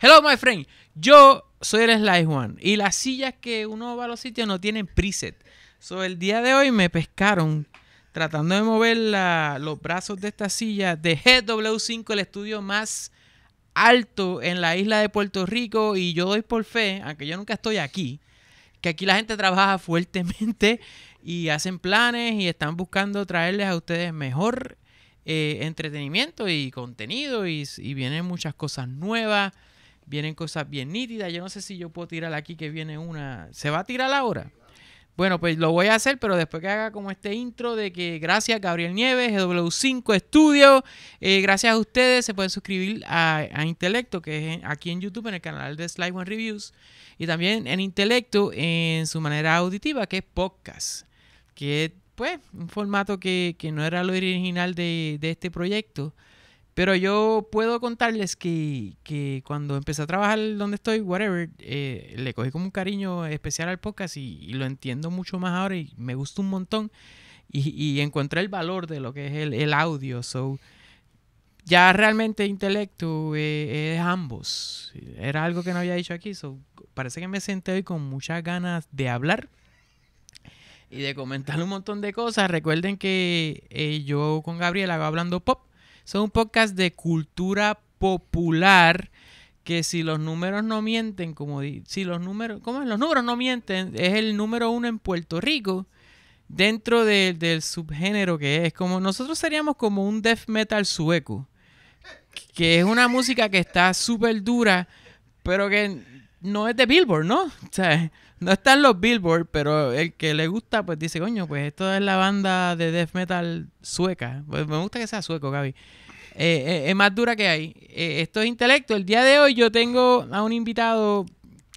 Hello, my friend. Yo soy el Sly Juan y las sillas que uno va a los sitios no tienen preset. So, el día de hoy me pescaron tratando de mover los brazos de esta silla de GW5, el estudio más alto en la isla de Puerto Rico. Y yo doy por fe, aunque yo nunca estoy aquí, que aquí la gente trabaja fuertemente y hacen planes y están buscando traerles a ustedes mejor eh, entretenimiento y contenido. Y, y vienen muchas cosas nuevas vienen cosas bien nítidas. Yo no sé si yo puedo tirar aquí que viene una. ¿Se va a tirar ahora? Bueno, pues lo voy a hacer, pero después que haga como este intro de que gracias Gabriel Nieves, GW5 e Studio, eh, gracias a ustedes se pueden suscribir a, Intelecto, que es aquí en YouTube, en el canal de Slide One Reviews, y también en Intelecto en su manera auditiva, que es podcast, que es pues un formato que, que no era lo original de, de este proyecto pero yo puedo contarles que, cuando empecé a trabajar donde estoy, whatever, eh, le cogí como un cariño especial al podcast y, lo entiendo mucho más ahora y me gusta un montón. Y, y encontré el valor de lo que es el, audio. So, ya realmente intelecto eh, es ambos. Era algo que no había dicho aquí. So, parece que me senté hoy con muchas ganas de hablar y de comentar un montón de cosas. Recuerden que eh, yo con Gabriela hago hablando pop. Son un podcast de cultura popular que si los números no mienten, como si los números, ¿cómo es? Los números no mienten, es el número uno en Puerto Rico dentro del subgénero que es. Como nosotros seríamos como un death metal sueco, que es una música que está súper dura, pero que no es de Billboard, ¿no? O no están los Billboard, pero el que le gusta, pues dice, coño, pues esto es la banda de death metal sueca. Pues me gusta que sea sueco, Gaby. Eh, eh, es más dura que hay. Eh, esto es intelecto. El día de hoy yo tengo a un invitado,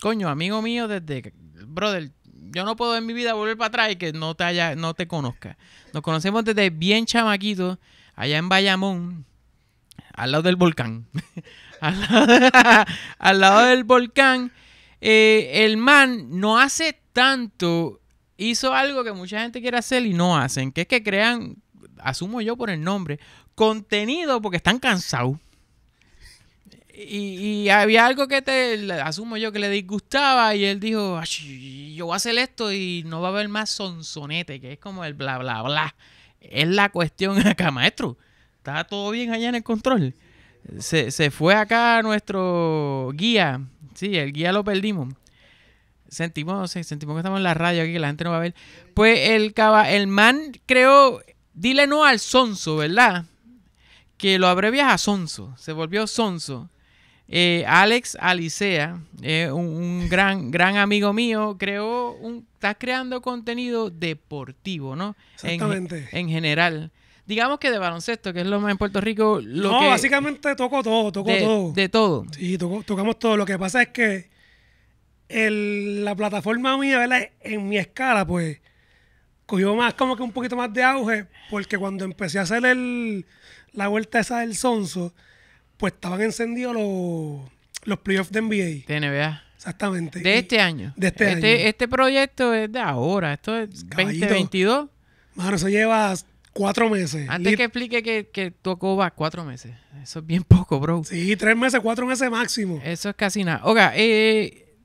coño, amigo mío desde... Brother, yo no puedo en mi vida volver para atrás y que no te haya, no te conozca. Nos conocemos desde bien chamaquito, allá en Bayamón, al lado del volcán. al, lado del volcán. Eh, el man no hace tanto, hizo algo que mucha gente quiere hacer y no hacen, que es que crean, asumo yo por el nombre, contenido porque están cansados. Y, había algo que te, asumo yo, que le disgustaba y él dijo, yo voy a hacer esto y no va a haber más sonsonete, que es como el bla, bla, bla. Es la cuestión acá, maestro. Está todo bien allá en el control. Se, se fue acá nuestro guía, Sí, el guía lo perdimos. Sentimos, sentimos que estamos en la radio aquí, que la gente no va a ver. Pues el, el man creó dile no al Sonso, ¿verdad? Que lo abrevias a Sonso, se volvió Sonso. Eh, Alex Alicea, eh, un, gran, gran amigo mío, creó un, está creando contenido deportivo, ¿no? Exactamente. en general digamos que de baloncesto, que es lo más en Puerto Rico. no, básicamente tocó todo, tocó todo. De todo. Sí, tocamos todo. Lo que pasa es que el, la plataforma mía, ¿verdad? En mi escala, pues, cogió más como que un poquito más de auge, porque cuando empecé a hacer el, la vuelta esa del Sonso, pues estaban encendidos los, los playoffs de NBA. De NBA. Exactamente. De este año. De este, este, este, proyecto es de ahora, esto es 2022. Mano, eso lleva Cuatro meses. Antes que explique que, que tocó va cuatro meses. Eso es bien poco, bro. Sí, tres meses, cuatro meses máximo. Eso es casi nada. Oiga, eh,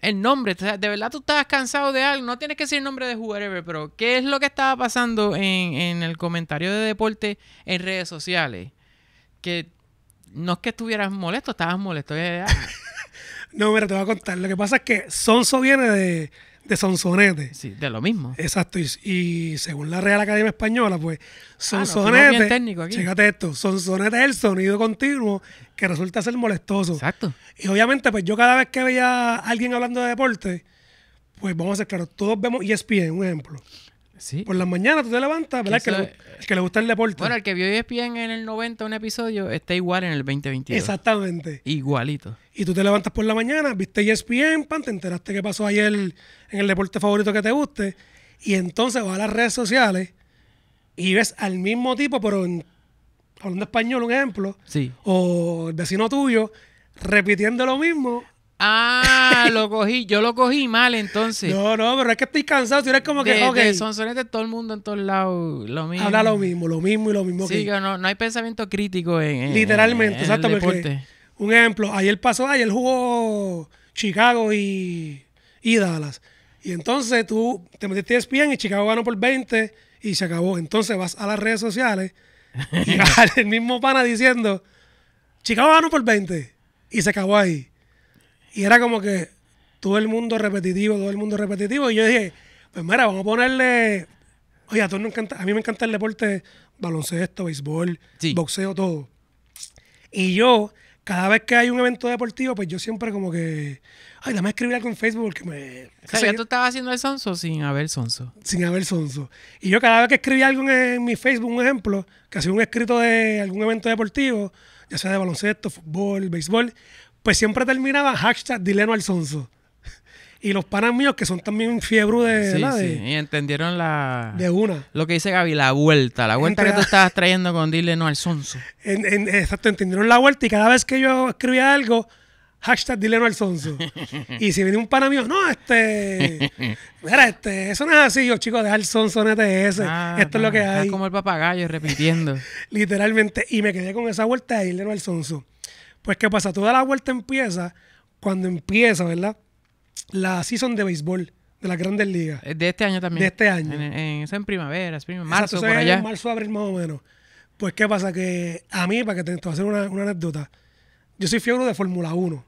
el nombre, de verdad tú estabas cansado de algo, no tienes que decir el nombre de whoever, pero ¿qué es lo que estaba pasando en, en el comentario de deporte en redes sociales? Que no es que estuvieras molesto, estabas molesto. Eh, ah. no, mira, te voy a contar. Lo que pasa es que Sonso viene de de Sonsonete. Sí, de lo mismo. Exacto. Y, según la Real Academia Española, pues ah, Sonsonete. Ah, Fíjate esto: Sonsonete es el sonido continuo que resulta ser molestoso. Exacto. Y obviamente, pues yo cada vez que veía a alguien hablando de deporte, pues vamos a ser claros, todos vemos y e ESPN, un ejemplo. Por la mañana tú te levantas, ¿verdad? Que el, que le, gusta el deporte. Bueno, el que vio ESPN en el 90 un episodio está igual en el 2022. Exactamente. Igualito. Y tú te levantas por la mañana, viste ESPN, pan, te enteraste qué pasó ayer en el deporte favorito que te guste. Y entonces vas a las redes sociales y ves al mismo tipo, pero en, hablando español, un ejemplo. Sí. O el vecino tuyo repitiendo lo mismo Ah, lo cogí, yo lo cogí mal entonces. No, no, pero es que estoy cansado, Son eres como que... De, todo el mundo en todos lados, lo mismo. Habla lo mismo, lo mismo y lo mismo. Sí, que no, hay pensamiento crítico en... Literalmente, exactamente. Un ejemplo, ayer pasó, ayer jugó Chicago y, Dallas. Y entonces tú te metiste bien e y Chicago ganó por 20 y se acabó. Entonces vas a las redes sociales y el mismo pana diciendo, Chicago ganó por 20 y se acabó ahí. Y era como que todo el mundo repetitivo, todo el mundo repetitivo. Y yo dije, pues mira, vamos a ponerle. Oye, a, todos nos encanta, a mí me encanta el deporte, baloncesto, béisbol, boxeo, todo. Y yo, cada vez que hay un evento deportivo, pues yo siempre como que. Ay, dame escribir algo en Facebook porque me. O sea, tú estabas haciendo el sonso sin haber sonso. Sin haber sonso. Y yo cada vez que escribí algo en, en mi Facebook, un ejemplo, que hacía un escrito de algún evento deportivo, ya sea de baloncesto, fútbol, béisbol, pues siempre terminaba hashtag Dileno sonso. Y los panas míos que son también fiebre de... Sí, sí, y entendieron la... De una. Lo que dice Gaby, la vuelta. La vuelta que tú estabas trayendo con Dileno no En, exacto, entendieron la vuelta y cada vez que yo escribía algo hashtag Dileno sonso. y si viene un pana mío, no, este. Mira, este, eso no es así, yo, chicos, dejar Sonso en ETS. Ah, esto es lo que hay. Es como el papagayo repitiendo. Literalmente. Y me quedé con esa vuelta de Dileno sonso. Pues, ¿qué pasa? Toda la vuelta empieza cuando empieza, ¿verdad? La season de béisbol de la grandes ligas. Eh, de este año también. De este año. En, en, en primavera, es primavera, marzo, por allá. En marzo, abril más o menos. Pues, ¿qué pasa? Que a mí, para que te, voy a hacer una, anécdota, yo soy fiebre de Fórmula 1.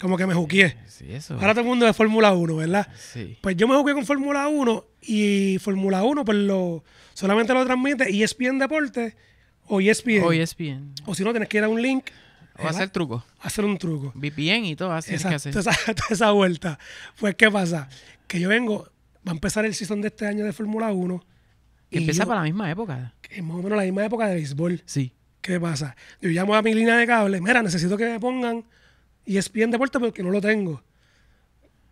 Como que me juqueé. Eh, sí, eso. Ahora todo el mundo es Fórmula 1, ¿verdad? Sí. Pues yo me juqué con Fórmula 1 y Fórmula 1 pues lo, solamente lo transmite ESPN Deporte o ESPN. O ESPN. O si no, tienes que ir a un link a hacer truco. hacer un truco. VPN y todo, así esa, que hacer. esa, vuelta. Pues, ¿qué pasa? Que yo vengo, va a empezar el season de este año de Fórmula 1. Que empieza para la misma época. es más o menos la misma época de béisbol. Sí. ¿Qué pasa? Yo llamo a mi línea de cable, mira, necesito que me pongan y e ESPN Deporte porque no lo tengo.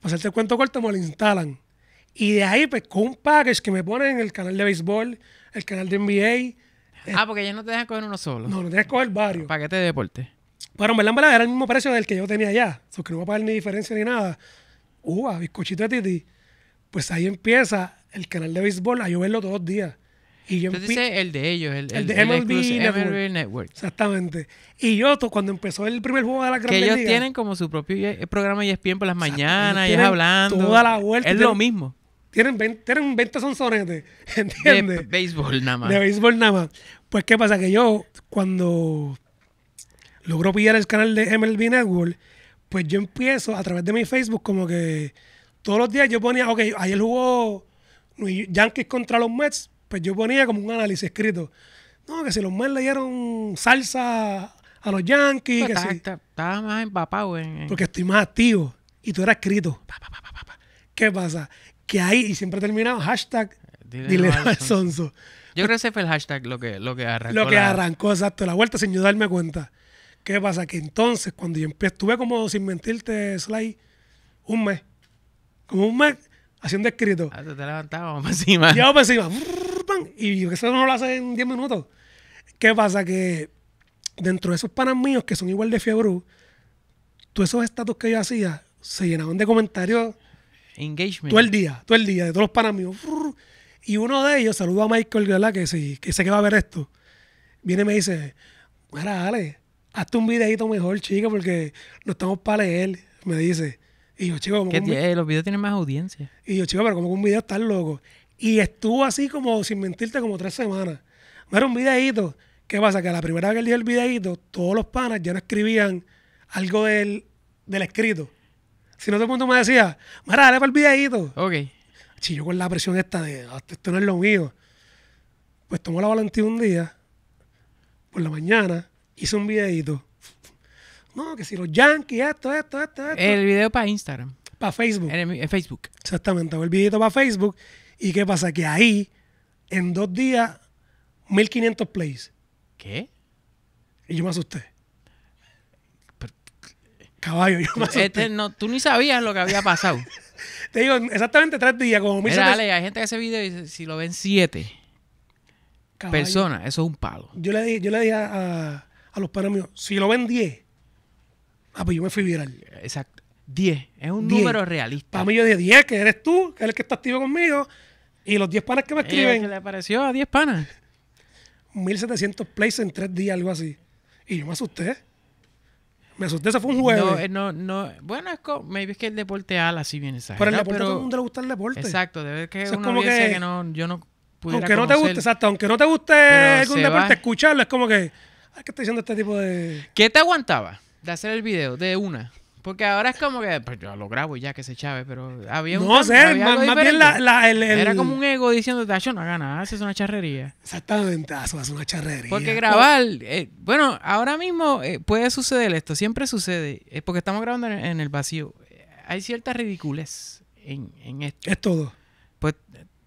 Para hacerte el cuento corto, me lo instalan. Y de ahí, pues, con un package que me ponen en el canal de béisbol, el canal de NBA. Eh, ah, porque ya no te dejan coger uno solo. No, no te dejan coger varios. Paquete de deporte. Pero en verdad, era el mismo precio del que yo tenía allá. O que no a pagar ni diferencia ni nada. Uva, bizcochito de titi. Pues ahí empieza el canal de béisbol a yo verlo todos los días. Y yo dice el de ellos, el, de MLB, Network. Exactamente. Y yo, cuando empezó el primer juego de la Gran Que ellos tienen como su propio eh, programa y ESPN por las mañanas, y es hablando. Toda la vuelta. Es lo mismo. Tienen 20, 20 sonsonetes, ¿entiendes? De béisbol nada más. De béisbol nada más. Pues, ¿qué pasa? Que yo, cuando logró pillar el canal de MLB Network, pues yo empiezo a través de mi Facebook como que todos los días yo ponía, ok, ayer jugó Yankees contra los Mets, pues yo ponía como un análisis escrito. No, que si los Mets le dieron salsa a los Yankees, pues que está, más empapado en, Porque estoy más activo. Y tú eras escrito. ¿Qué pasa? Que ahí, y siempre terminado: hashtag eh, Dile, al sonso. Yo creo que ese fue el hashtag lo que, lo que arrancó. Lo que arrancó, exacto. La vuelta sin yo darme cuenta. ¿Qué pasa? Que entonces, cuando yo empecé, estuve como, sin mentirte, Sly, un mes. Como un mes haciendo escrito. Ah, te levantabas, vamos encima. Yo para encima. Y eso no lo hace en 10 minutos. ¿Qué pasa? Que dentro de esos panas míos, que son igual de fiebre, todos esos estatus que yo hacía se llenaban de comentarios. Engagement. Todo el día, todo el día, de todos los panas míos. Y uno de ellos, saludo a Michael, ¿verdad? Que, sí, que sé que va a ver esto. Viene y me dice, mira, Ale, hazte un videito mejor, chico, porque no estamos para leer, me dice. Y yo, chico, como. Los videos tienen más audiencia. Y yo, chico, pero como que un video está loco. Y estuvo así como, sin mentirte, como tres semanas. No era un videito. ¿Qué pasa? Que a la primera vez que él el videito, todos los panas ya no escribían algo del, del escrito. Si no, todo el mundo me decía, Mara, dale para el videito. Ok. yo con la presión esta de, ah, esto no es lo mío. Pues tomó la valentía un día, por la mañana, Hice un videito. No, que si los Yankees, esto, esto, esto, El video para Instagram. Para Facebook. En, Facebook. Exactamente, el videito para Facebook. ¿Y qué pasa? Que ahí, en dos días, 1500 plays. ¿Qué? Y yo me asusté. Caballo, yo me asusté. Este, tú ni sabías lo que había pasado. Te digo, exactamente tres días, como mil. hay gente que ese video si lo ven siete personas, eso es un palo. Yo le dije, yo le dije a, a los padres míos, si lo ven 10, ah, pues yo me fui viral. Exacto. 10, es un número realista. Para mí yo dije 10, que eres tú, que eres el que está activo conmigo, y los 10 panas que me eh, escriben. ¿Qué le apareció a 10 panas? 1700 plays en 3 días, algo así. Y yo me asusté. Me asusté, ese fue un juego. No, eh, no, no. Bueno, es como, maybe es que el deporte ala si bien exagerado. Pero el deporte, pero, a todo el mundo le gusta el deporte. Exacto, debe que que, no, yo no pudiera Aunque no te guste, exacto, aunque no te guste deporte, escucharlo es como que Ah, ¿Qué diciendo este tipo de...? ¿Qué te aguantaba de hacer el video de una? Porque ahora es como que, pues yo lo grabo y ya que se chave, pero había un. No sé, más, bien la, Era como un ego diciendo, yo no hago nada, eso es una charrería. Exactamente, eso es una charrería. Porque grabar, eh, bueno, ahora mismo eh, puede suceder esto, siempre sucede, es eh, porque estamos grabando en, el vacío. Hay cierta ridiculez en, en esto. Es todo. Pues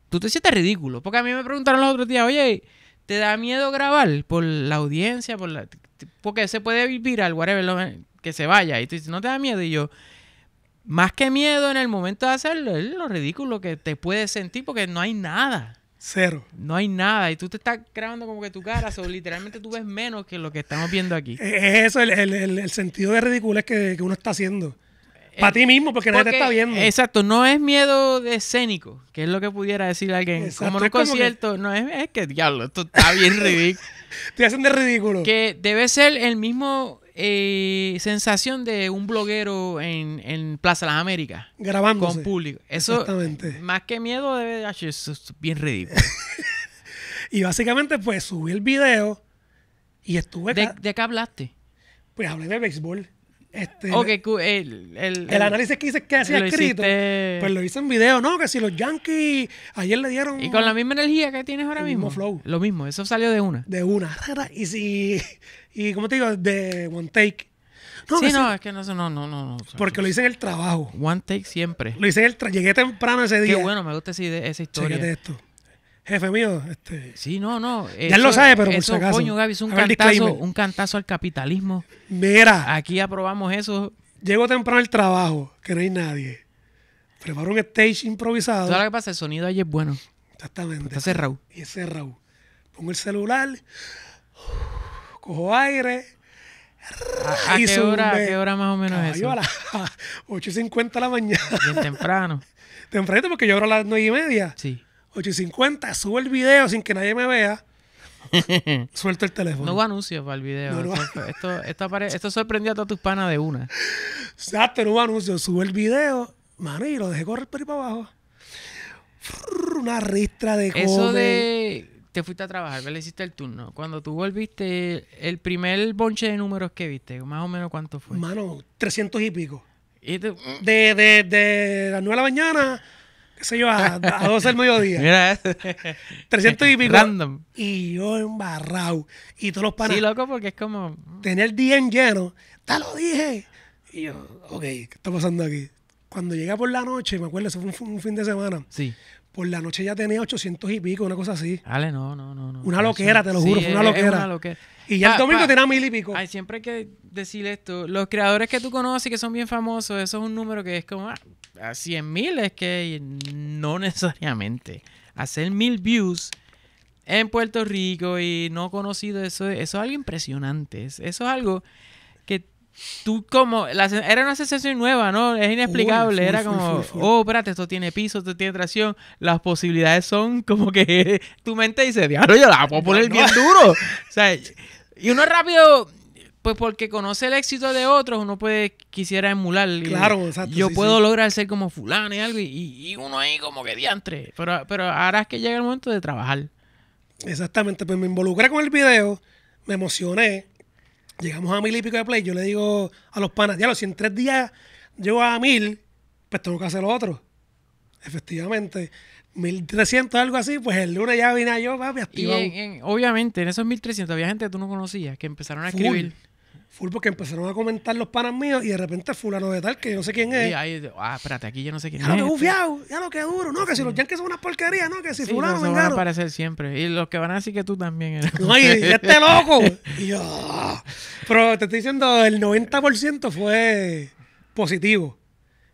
tú te sientes ridículo, porque a mí me preguntaron los otros días, oye, te da miedo grabar por la audiencia, por la, porque se puede vivir al que se vaya. Y tú dices, no te da miedo. Y yo, más que miedo en el momento de hacerlo, es lo ridículo que te puedes sentir porque no hay nada. Cero. No hay nada. Y tú te estás grabando como que tu cara, o literalmente tú ves menos que lo que estamos viendo aquí. Es eso, el, el, sentido de ridículo es que, que uno está haciendo. Para eh, ti mismo, porque, nadie te está viendo. Exacto, no es miedo escénico, que es lo que pudiera decir alguien. como un concierto, no es, es que diablo, esto está bien ridículo. te hacen de ridículo. Que debe ser el mismo eh, sensación de un bloguero en, en Plaza Las Américas. Grabando. Con público. Eso, Exactamente. más que miedo, debe ah, eso bien ridículo. y básicamente, pues subí el video y estuve. ¿De, ¿de qué hablaste? Pues hablé de béisbol. Este, el, análisis que hice que hacía escrito, pues lo hice en video, ¿no? Que si los Yankees ayer le dieron. Y con la misma energía que tienes ahora mismo. flow. Lo mismo, eso salió de una. De una. Y si. Y como te digo, de one take. No, sí, no, es que no, no, no, no. Porque lo hice en el trabajo. One take siempre. Lo hice en el trabajo. Llegué temprano ese día. Qué bueno, me gusta esa, esa historia. de esto jefe mío. Este, sí, no, no. Ya él lo sabe, pero por su si acaso. Coño, Gaby, es un cantazo, un cantazo al capitalismo. Mira. Aquí aprobamos eso. Llego temprano al trabajo, que no hay nadie. Preparo un stage improvisado. ¿Sabes lo que pasa? El sonido ahí es bueno. Exactamente. está cerrado. Y es cerrado. Pongo el celular, cojo aire. ¿A, qué, hora, ¿a qué hora más o menos es eso? A las 8.50 de la mañana. Bien temprano. Temprano porque yo abro a las 9 y media. Sí. 8 y 50, subo el video sin que nadie me vea. Suelto el teléfono. No hubo anuncios para el video. Esto, sorprendió a todas tus panas de una. Exacto, no hubo anuncios. Subo el video, mano, y lo dejé correr por ahí para abajo. Una ristra de cosas. Eso de. Te fuiste a trabajar, le hiciste el turno. Cuando tú volviste, el primer bonche de números que viste, más o menos cuánto fue. Mano, 300 y pico. ¿Y de, de, de las 9 de la mañana se yo, a, a 12 del mediodía. Mira 300 este. y pico. Random. Y yo embarrado. Y todos los panas. Sí, loco, porque es como. Mm. Tener día en lleno. ¡Te lo dije! Y yo, ok, ¿qué está pasando aquí? Cuando llega por la noche, me acuerdo, eso fue un fin de semana. Sí por la noche ya tenía 800 y pico, una cosa así. Dale, no, no, no. no una loquera, te lo juro, fue una loquera. Y ya el ah, domingo tenía mil y pico. Ay, siempre hay que decir esto. Los creadores que tú conoces y que son bien famosos, eso es un número que es como ah, a 100 mil, es que no necesariamente. Hacer mil views en Puerto Rico y no conocido, eso, eso es algo impresionante. Eso es algo tú como, era una sensación nueva, ¿no? Es inexplicable, era como, oh, espérate, esto tiene piso, esto tiene tracción, las posibilidades son como que tu mente dice, diablo, yo la puedo poner bien duro. y uno rápido, pues porque conoce el éxito de otros, uno puede, quisiera emular. Claro, exacto. Yo puedo lograr ser como fulano y algo, y, uno ahí como que diantre. Pero, pero ahora es que llega el momento de trabajar. Exactamente, pues me involucré con el video, me emocioné, Llegamos a mil y pico de play. Yo le digo a los panas, diablo, si en tres días llego a mil, pues tengo que hacer lo otro. Efectivamente. Mil trescientos algo así, pues el lunes ya vine yo, papi, activado. Y obviamente, en esos trescientos había gente que tú no conocías que empezaron a escribir. Full porque empezaron a comentar los panas míos y de repente fulano de tal, que yo no sé quién es. Y ahí, ah, espérate, aquí yo no sé quién es. Este. Ya lo que bufiado, ya lo que duro. No, que si los yankees son una porquería, no, que si fulano, no, que a aparecer siempre. Y los que van a decir que tú también eres. No, y, este loco. yo, ah. Pero te estoy diciendo, el 90% fue positivo.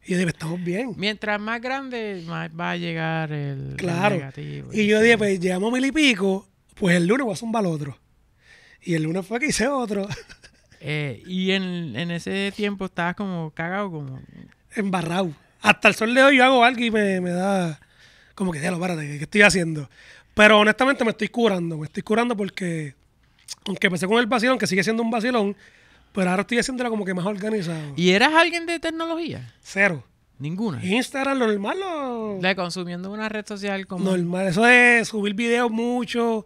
Y yo dije, estamos bien. Mientras más grande, más va a llegar el, negativo. Y, y yo dije, pues llegamos mil y pico, pues el lunes voy a zumbar otro. Y el lunes fue que hice otro. Eh, y en, ese tiempo estabas como cagado, como... Embarrado. Hasta el sol de hoy yo hago algo y me, da como que, lo párate, ¿qué estoy haciendo? Pero honestamente me estoy curando, me estoy curando porque, aunque empecé con el vacilón, que sigue siendo un vacilón, pero ahora estoy haciéndolo como que más organizado. ¿Y eras alguien de tecnología? Cero. Ninguna. Instagram, lo normal. o.? De consumiendo una red social como. Normal. Eso es, subir videos mucho,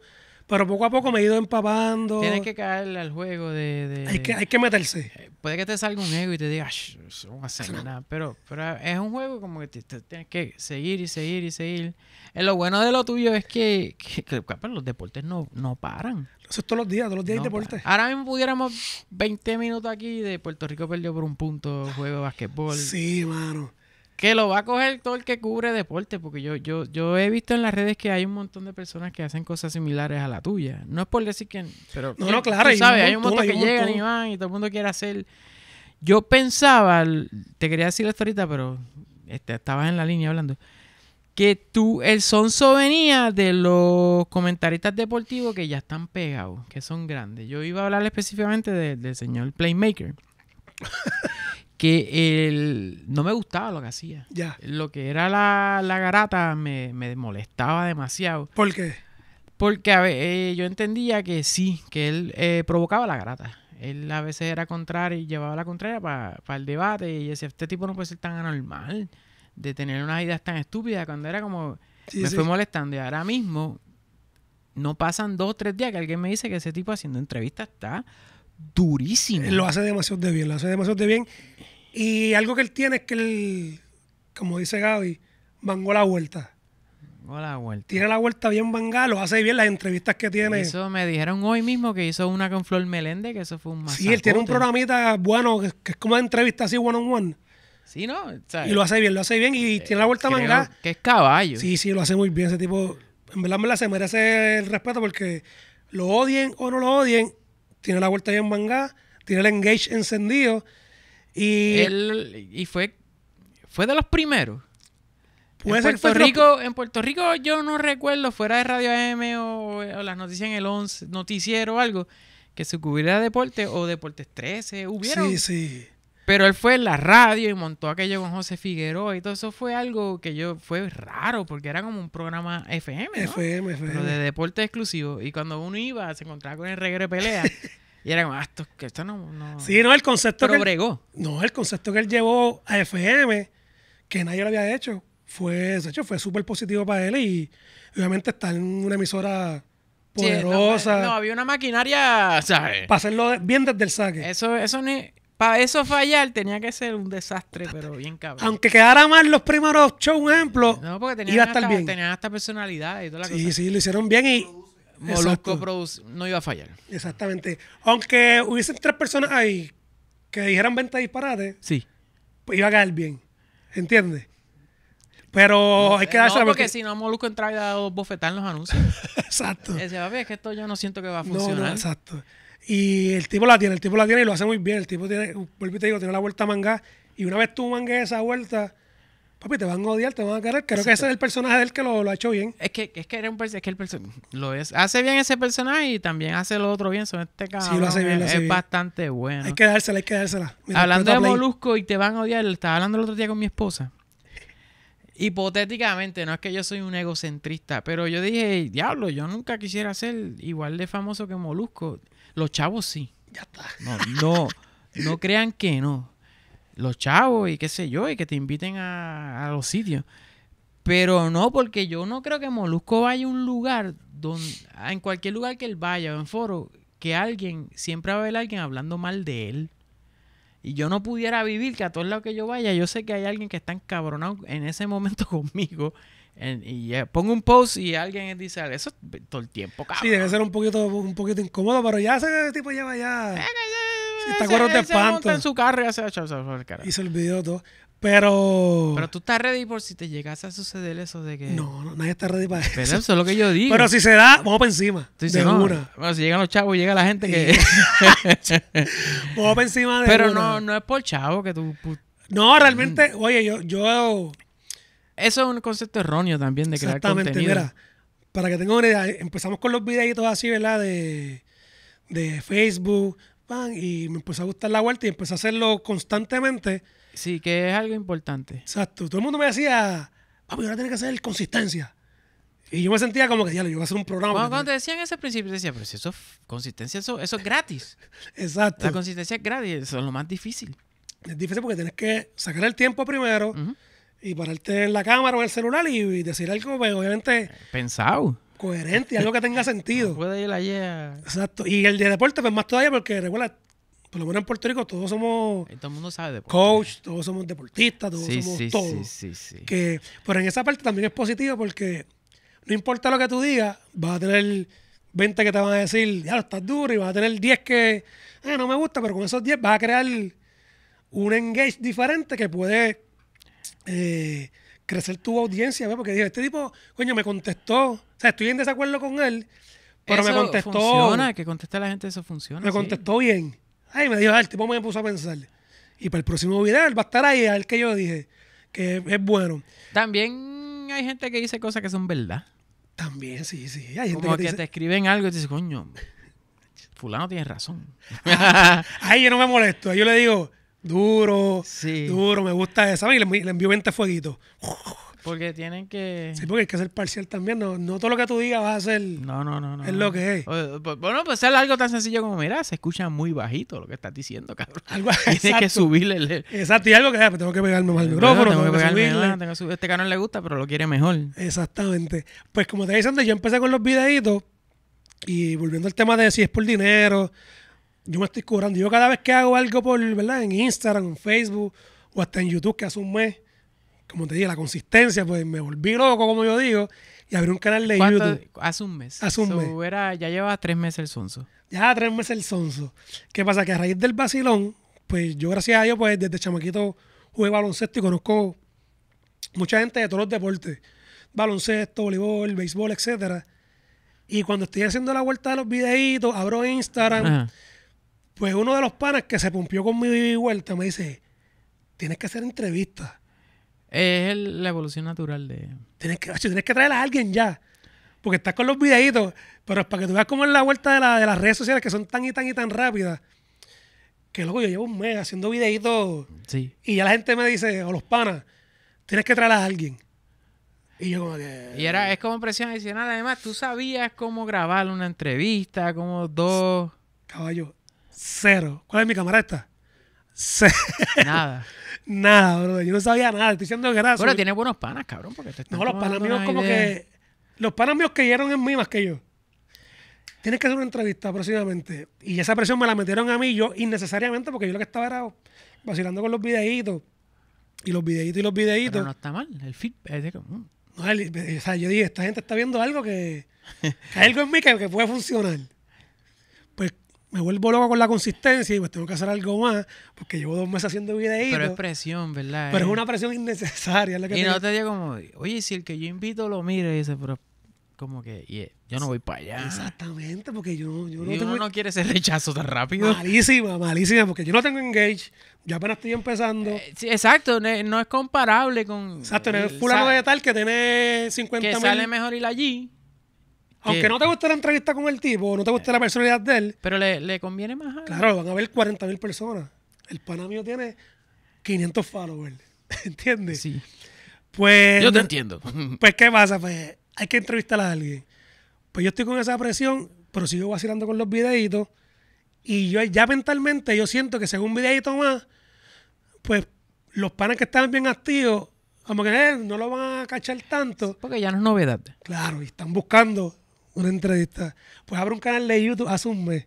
pero poco a poco me he ido empapando. Tienes que caerle al juego de... Hay, que, hay que meterse. Eh, puede que te salga un ego y te digas, no a hacer nada. Pero, pero es un juego como que tienes que seguir y seguir y seguir. Eh, lo bueno de lo tuyo es que, que, pues, los deportes no, no paran. Eso es todos los días, todos los días hay deportes. Ahora mismo pudiéramos 20 minutos aquí de Puerto Rico perdió por un punto juego de básquetbol. Sí, mano que lo va a coger todo el que cubre deporte, porque yo, yo, yo he visto en las redes que hay un montón de personas que hacen cosas similares a la tuya. No es por decir que... Pero, no, claro. sabes, hay un montón, que llegan y van y todo el mundo quiere hacer... Yo pensaba, te quería decir esto ahorita, pero este, estabas en la línea hablando, que tú, el sonso venía de los comentaristas deportivos que ya están pegados, que son grandes. Yo iba a hablar específicamente del señor Playmaker. que el, no me gustaba lo que hacía. Ya. Lo que era la, garata me, molestaba demasiado. ¿Por qué? Porque a eh, yo entendía que sí, que él eh, provocaba la garata. Él a veces era contrario y llevaba la contraria para el debate. Y decía, este tipo no puede ser tan anormal de tener unas ideas tan estúpidas cuando era como... me fue molestando. Y ahora mismo no pasan dos o tres días que alguien me dice que ese tipo haciendo entrevistas está durísimo. lo hace demasiado de bien, lo hace demasiado de bien. Y algo que él tiene es que él, como dice Gaby, mangó la vuelta. la vuelta. Tiene la vuelta bien vangada, lo hace bien las entrevistas que tiene. Eso me dijeron hoy mismo que hizo una con Flor Meléndez, que eso fue un masacote. Sí, él tiene un programita bueno, que, es como de entrevista así one on one. Sí, ¿no? Y lo hace bien, lo hace bien y eh, tiene la vuelta mangada. Que es caballo. Sí, sí, lo hace muy bien ese tipo. En verdad, en verdad, se merece el respeto porque lo odien o no lo odien, tiene la vuelta en Bangá. tiene el engage encendido. Y, Él, y fue, fue de los primeros. en, Puerto Rico, en Puerto Rico yo no recuerdo, fuera de Radio M o, las noticias en el 11, noticiero o algo, que se cubriera deporte o Deportes 13. hubiera sí, sí. Pero él fue en la radio y montó aquello con José Figueroa y todo eso fue algo que yo fue raro porque era como un programa FM, ¿no? FM, FM. Pero de deporte exclusivo y cuando uno iba se encontraba con el reggae de pelea y era como, ah, esto, que esto no, Sí, no, el concepto que él, No, el concepto que él llevó a FM que nadie lo había hecho fue, de hecho, fue súper positivo para él y obviamente está en una emisora poderosa. no, había una maquinaria, ¿sabes? Para hacerlo bien desde el saque. Eso, eso ni, para eso fallar tenía que ser un desastre, pero bien cabrón. Aunque quedara mal los primeros shows, ejemplo. No, porque tenían, iba a hasta, bien. tenían hasta personalidad y toda la cosa. Sí, sí, lo hicieron bien y. Molusco no iba a fallar. Exactamente. Aunque hubiesen tres personas ahí que dijeran venta disparadas, sí. pues iba a caer bien. ¿Entiendes? Pero hay que darse no, porque, si no, Molusco entra y da dos bofetadas en los anuncios. exacto. Ese papi, es que esto yo no siento que va a funcionar. exacto. Y el tipo la tiene, el tipo la tiene y lo hace muy bien. El tipo tiene, vuelvo y te digo, tiene la vuelta a manga. Y una vez tú mangues esa vuelta, papi, te van a odiar, te van a querer. Creo que ese es el personaje del que lo, lo ha hecho bien. Es que, es que era un es que el personaje lo es. Hace bien ese personaje y también hace lo otro bien. sobre este caso Sí, lo hace bien, es bastante bueno. Hay que dársela, hay que dársela. hablando de Molusco y te van a odiar, estaba hablando el otro día con mi esposa. Hipotéticamente, no es que yo soy un egocentrista, pero yo dije, diablo, yo nunca quisiera ser igual de famoso que Molusco. Los chavos sí. Ya está. No, no, crean que no. Los chavos y qué sé yo, y que te inviten a, los sitios. Pero no, porque yo no creo que Molusco vaya a un lugar donde, en cualquier lugar que él vaya o en foro, que alguien, siempre va a haber alguien hablando mal de él. Y yo no pudiera vivir que a todos lados que yo vaya, yo sé que hay alguien que está encabronado en ese momento conmigo y pongo un post y alguien dice, eso todo el tiempo, cabrón. Sí, debe ser un poquito, un poquito incómodo, pero ya ese tipo lleva ya... Eh, si te acuerdas de espanto. en su carro y Y se olvidó todo. Pero. Pero tú estás ready por si te llegase a suceder eso de que. No, no nadie está ready para eso. Pero eso es lo que yo digo. Pero si se da, vamos para encima. de Bueno, si llegan los chavos, llega la gente que. vamos para encima de Pero no, no es por chavo que tú. No, realmente, oye, yo, yo eso es un concepto erróneo también de crear Exactamente, contenido. para que tengas una idea, empezamos con los videitos así, ¿verdad? De, Facebook, y me empezó a gustar la vuelta y empecé a hacerlo constantemente. Sí, que es algo importante. Exacto. Todo el mundo me decía, papi, ahora tienes que hacer consistencia. Y yo me sentía como que, ya, lo voy a hacer un programa. cuando te decían ese principio, decía decía, pero si eso es consistencia, eso, es gratis. Exacto. La consistencia es gratis, eso es lo más difícil. Es difícil porque tienes que sacar el tiempo primero, y pararte en la cámara o en el celular y, decir algo, pues, obviamente. Pensado. Coherente algo que tenga sentido. puede ir allá. Exacto. Y el de deporte, pues más todavía, porque recuerda, por lo menos en Puerto Rico, todos somos. todo el mundo sabe deporte. Coach, todos somos deportistas, todos somos sí, Sí, sí, sí. Que, pero en esa parte también es positivo porque no importa lo que tú digas, vas a tener 20 que te van a decir, ya lo estás duro, y vas a tener 10 que, ah, no me gusta, pero con esos 10 vas a crear un engage diferente que puede eh, crecer tu audiencia, Porque dije, este tipo, coño, me contestó. O sea, estoy en desacuerdo con él, pero me contestó. Funciona, que conteste a la gente, eso funciona. Me contestó bien. Ay, me dijo, ah, el tipo me puso a pensar. Y para el próximo video, él va a estar ahí, al que yo dije, que es bueno. También hay gente que dice cosas que son verdad. También, sí, sí. Hay Como que, te, escriben algo y dices, coño, fulano tiene razón. Ay, yo no me molesto. Yo le digo, Duro, duro, me gusta esa. Y le, envío 20 fueguitos. Porque tienen que. Sí, porque hay que ser parcial también. No, no todo lo que tú digas vas a ser. No, no, no. no es lo que es. Pues, bueno, pues es algo tan sencillo como: mira, se escucha muy bajito lo que estás diciendo, cabrón. Tienes que subirle. El... Exacto, y algo que. Ah, pues, tengo que pegarme más el micrófono, tengo, que, subirle. Ah, este canal le gusta, pero lo quiere mejor. Exactamente. Pues como te dicen, yo empecé con los videitos y volviendo al tema de si es por dinero, yo me estoy curando. Yo cada vez que hago algo por, ¿verdad? En Instagram, en Facebook o hasta en YouTube, que hace un mes, como te dije, la consistencia, pues me volví loco, como yo digo, y abrí un canal de YouTube. Hace un mes. Hace un mes. Era, ya lleva tres meses el sonso. Ya tres meses el sonso. ¿Qué pasa? Que a raíz del vacilón, pues yo, gracias a Dios, pues desde chamaquito jugué baloncesto y conozco mucha gente de todos los deportes: baloncesto, voleibol, béisbol, etcétera. Y cuando estoy haciendo la vuelta de los videitos, abro Instagram. Pues uno de los panas que se pumpió con mi vuelta me dice, tienes que hacer entrevistas. Es la evolución natural de... Tienes que, tienes que traer a alguien ya. Porque estás con los videitos, pero es para que tú veas cómo es la vuelta de, las redes sociales que son tan y tan y tan rápidas. Que luego yo llevo un mes haciendo videitos sí. y ya la gente me dice, o los panas, tienes que traer a alguien. Y yo como que... Y era, es como presión adicional. Además, tú sabías cómo grabar una entrevista, como dos... Caballo, cero. ¿Cuál es mi cámara esta? Cero. Nada. nada, bro. Yo no sabía nada. Estoy diciendo que Bueno, tiene buenos panas, cabrón, porque No, los panas míos como que. Los panas míos creyeron en mí más que yo. Tienes que hacer una entrevista próximamente. Y esa presión me la metieron a mí yo innecesariamente porque yo lo que estaba era vacilando con los videitos. Y los videitos y los videitos. Pero no está mal. El feedback es de No, o sea, yo dije, esta gente está viendo algo que, que algo en mí que puede funcionar me vuelvo loco con la consistencia y pues tengo que hacer algo más porque llevo dos meses haciendo videitos. Pero es presión, ¿verdad? Pero es eh. una presión innecesaria. y no te digo como, oye, si el que yo invito lo mira y dice, pero como que eh, yo no voy para allá. Exactamente, porque yo, no quiero no quiere ese rechazo tan rápido. Malísima, malísima, porque yo no tengo engage, ya apenas estoy empezando. Eh, exacto, no, es comparable con... Exacto, tener fulano de tal que tiene 50 Que sale mejor ir allí aunque no te guste la entrevista con el tipo, no te guste la personalidad de él. Pero le, conviene más a Claro, van a ver 40 mil personas. El pana mío tiene 500 followers. ¿Entiendes? Sí. Pues. Yo te entiendo. Pues, ¿qué pasa? Pues hay que entrevistar a alguien. Pues yo estoy con esa presión, pero sigo vacilando con los videitos. Y yo ya mentalmente, yo siento que según un videito más, pues los panas que están bien activos, como que él eh, no lo van a cachar tanto. Porque ya no es novedad. Claro, y están buscando una entrevista. Pues abro un canal de YouTube hace un mes.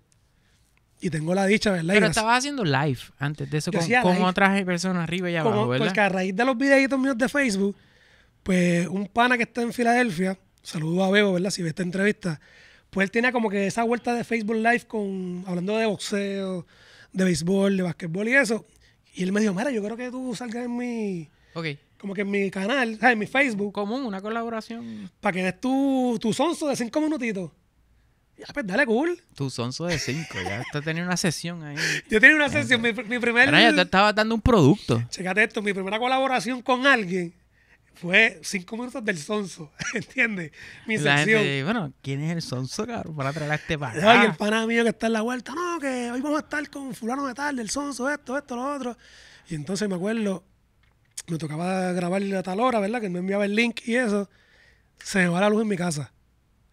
Y tengo la dicha, ¿verdad? Pero estabas haciendo live antes de eso con, con otras personas arriba y abajo, ¿verdad? Porque a raíz de los videitos míos de Facebook, pues un pana que está en Filadelfia, saludo a Bebo, ¿verdad? Si ve esta entrevista, pues él tenía como que esa vuelta de Facebook Live con hablando de boxeo, de béisbol, de basquetbol y eso. Y él me dijo, mira, yo creo que tú salgas en mi... Ok como que en mi canal, ¿sabes? en mi Facebook. Común, una colaboración. Para que des tu, tu sonso de cinco minutitos. Ya, pues dale cool. Tu sonso de cinco, ya tú tenías una sesión ahí. Yo tenía una sesión, mi, mi primer... Pero ya te estaba dando un producto. Checate esto, mi primera colaboración con alguien fue cinco minutos del sonso, ¿entiendes? Mi sesión. bueno, ¿quién es el sonso, cabrón? Para traer este pana. Ay el pana mío que está en la vuelta, no, que hoy vamos a estar con fulano de tal, del sonso, esto, esto, lo otro. Y entonces me acuerdo me tocaba grabar a tal hora, ¿verdad? Que me enviaba el link y eso. Se me va la luz en mi casa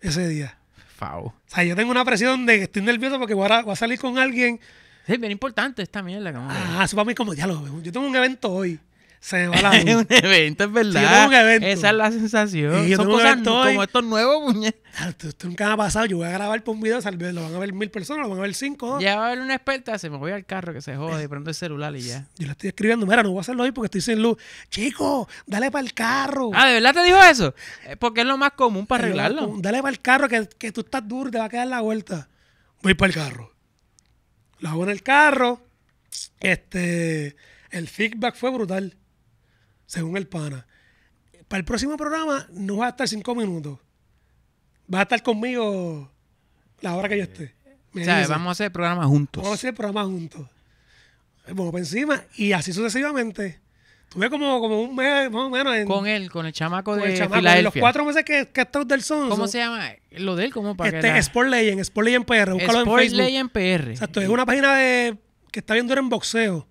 ese día. Fau. O sea, yo tengo una presión de que estoy nervioso porque voy a, salir con alguien. Sí, bien importante esta mierda. ah, eso para mí como, ya Yo tengo un evento hoy se va la es un evento, es verdad. Esa es la sensación. Son cosas como estos nuevos, Esto nunca ha pasado. Yo voy a grabar por un video, lo van a ver mil personas, lo van a ver cinco. Ya va a haber una experta, se me voy al carro que se jode y prendo el celular y ya. Yo le estoy escribiendo, mira, no voy a hacerlo hoy porque estoy sin luz. Chico, dale para el carro. Ah, ¿de verdad te dijo eso? Eh, porque es lo más común para arreglarlo. Dale para el carro que, que tú estás duro te va a quedar la vuelta. Voy para el carro. Lo hago en el carro. Este, el feedback fue brutal según el pana. Para el próximo programa no va a estar cinco minutos. Va a estar conmigo la hora que yo esté. vamos a hacer el programa juntos. Vamos a hacer el programa juntos. Vamos por encima y así sucesivamente. Tuve como, como un mes más o menos. En, con él, con el chamaco de los cuatro meses que, que está del son. ¿Cómo se llama? Lo de él, ¿cómo para Este, que la... Sport Legend, Sport Legend PR. Búscalo en Facebook. Sport Legend PR. Exacto, es una página de que está viendo el en boxeo.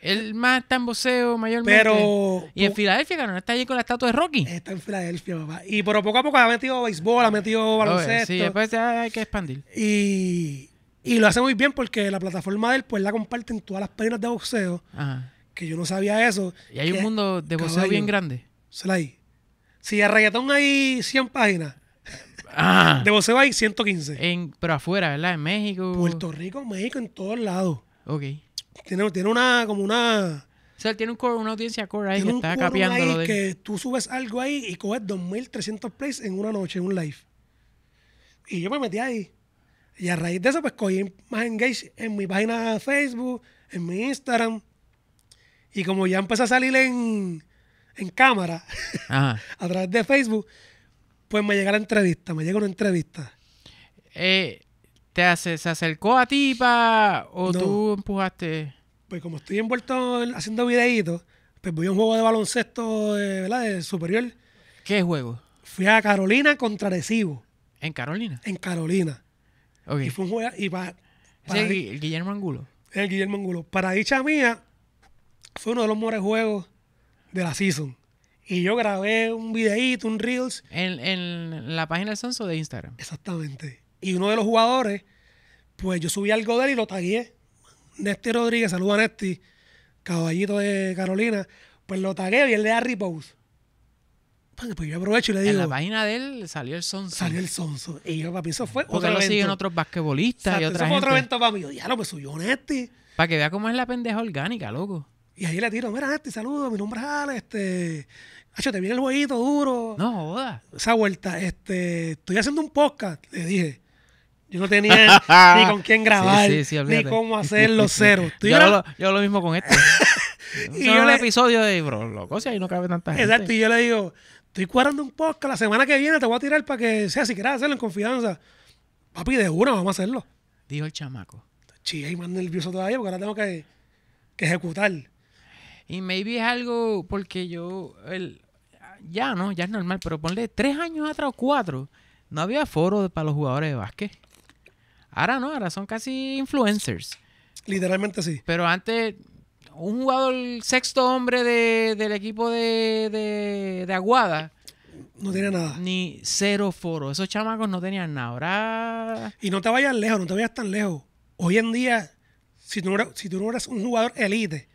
Él más está en boxeo mayormente. Pero. Y en Filadelfia, ¿no? está allí con la estatua de Rocky. Está en Filadelfia, papá. Y pero poco a poco ha metido béisbol, ha metido baloncesto. sí, después hay que expandir. Y, y lo hace muy bien porque la plataforma de él, pues la comparten todas las páginas de boxeo. Que yo no sabía eso. Y hay un mundo de boxeo bien grande. Se la Si de reggaetón hay 100 páginas. De boxeo hay 115. En, pero afuera, ¿verdad? En México. Puerto Rico, México, en todos lados. Ok tiene, una, como una... O sea, tiene una audiencia core ahí que está tú subes algo ahí y coges 2.300 plays en una noche, en un live. Y yo me metí ahí. Y a raíz de eso, pues cogí más engage en mi página de Facebook, en mi Instagram. Y como ya empecé a salir en, en cámara, a través de Facebook, pues me llega la entrevista, me llega una entrevista. Eh, hace, se acercó a ti pa, o tú empujaste? Pues como estoy envuelto haciendo videitos, pues voy a un juego de baloncesto de, ¿verdad? de superior. ¿Qué juego? Fui a Carolina contra Recibo. ¿En Carolina? En Carolina. Y fue un juego y para, el, Guillermo Angulo. El Guillermo Angulo. Para dicha mía, fue uno de los mejores juegos de la season. Y yo grabé un videíto, un Reels. En, en la página del Sonso de Instagram. Exactamente y uno de los jugadores, pues yo subí algo de él y lo tagué. Nesti Rodríguez, saludo a Nesti, caballito de Carolina, pues lo tagué y él le da repost. Pues, pues yo aprovecho y le digo. En la página de él salió el Sonso. Salió el Sonso. Y yo, papi, eso fue Porque lo siguen otros basquetbolistas y otra eso otro evento para mí. ya lo pues, subió Nesti. Para que vea cómo es la pendeja orgánica, loco. Y ahí le tiro, mira, Nesti, saludo, mi nombre es Ale, este. Hacho, te viene el jueguito duro. No, joda. Esa vuelta, este. Estoy haciendo un podcast, le dije. Yo no tenía ni con quién grabar, ni cómo hacerlo, cero. Yo, lo, yo, lo, mismo con esto y yo el episodio de, bro, loco, si ahí no cabe tanta gente. Exacto, y yo le digo, estoy cuadrando un podcast, la semana que viene te voy a tirar para que sea, si quieras hacerlo en confianza. Papi, de una, vamos a hacerlo. Dijo el chamaco. Sí, y más nervioso todavía porque ahora tengo que, ejecutar. Y maybe es algo porque yo, ya no, ya es normal, pero ponle tres años atrás o cuatro, no había foro para los jugadores de básquet. Ahora no, ahora son casi influencers. Literalmente sí. Pero antes, un jugador sexto hombre del equipo de, Aguada. No tenía nada. Ni cero foro. Esos chamacos no tenían nada. Ahora... Y no te vayas lejos, no te vayas tan lejos. Hoy en día, si tú no eras si tú un jugador elite,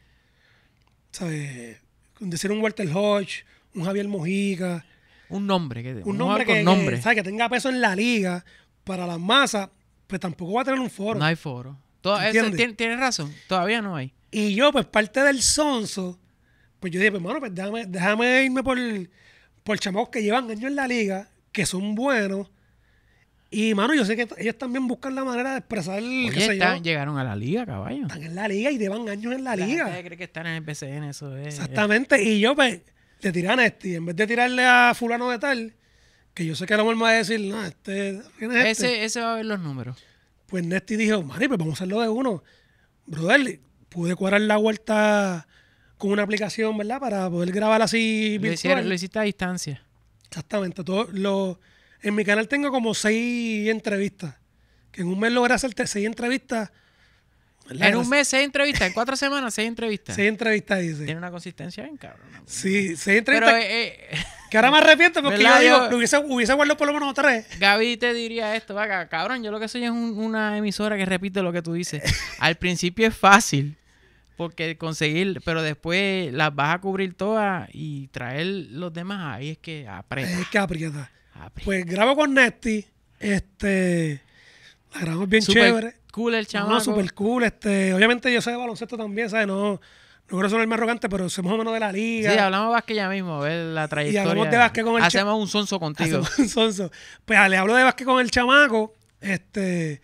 ¿sabes? De ser un Walter Hodge, un Javier Mojica. Un nombre. un, nombre, que, nombre. ¿sabes? que tenga peso en la liga para la masa tampoco va a tener un foro. No hay foro. Tienes razón, todavía no hay. Y yo, pues parte del sonso, pues yo dije, pues mano, pues déjame, déjame irme por, por chamacos que llevan años en la liga, que son buenos. Y, mano, yo sé que ellos también buscan la manera de expresar el qué sé llegaron a la liga, caballo. Están en la liga y llevan años en la, liga. Gente que están en el PCN, eso es. Exactamente. Y yo, pues, le tiran a este. en vez de tirarle a fulano de tal, que yo sé que la me va a decir, no, este, este? Ese, va a ver los números. Pues Nesty dijo, Mari, pues vamos a hacerlo de uno. Brother, pude cuadrar la vuelta con una aplicación, ¿verdad? Para poder grabar así virtual. Lo, hiciste a distancia. Exactamente. lo, en mi canal tengo como seis entrevistas. Que en un mes logré hacer seis entrevistas en un mes seis entrevistas, en cuatro semanas seis entrevistas. Seis entrevistas, dice. Tiene una consistencia bien cabrón. Sí, seis entrevistas. Eh, eh, que ahora me arrepiento porque yo digo, hubiese, guardado por lo menos tres. Gaby te diría esto, cabrón, yo lo que soy es una emisora que repite lo que tú dices. Al principio es fácil porque conseguir, pero después las vas a cubrir todas y traer los demás ahí es que aprieta. Es que aprieta. Pues grabo con Nesty, este, la grabamos bien chévere cool el chamaco. No, super cool. Este, obviamente yo sé de baloncesto también, ¿sabes? No, no quiero sonar más arrogante, pero somos más o menos de la liga. Sí, hablamos de básquet ya mismo, ver la trayectoria. Y hablamos de básquet con el Hacemos un sonso contigo. un sonso. Pues ah, le hablo de básquet con el chamaco, este,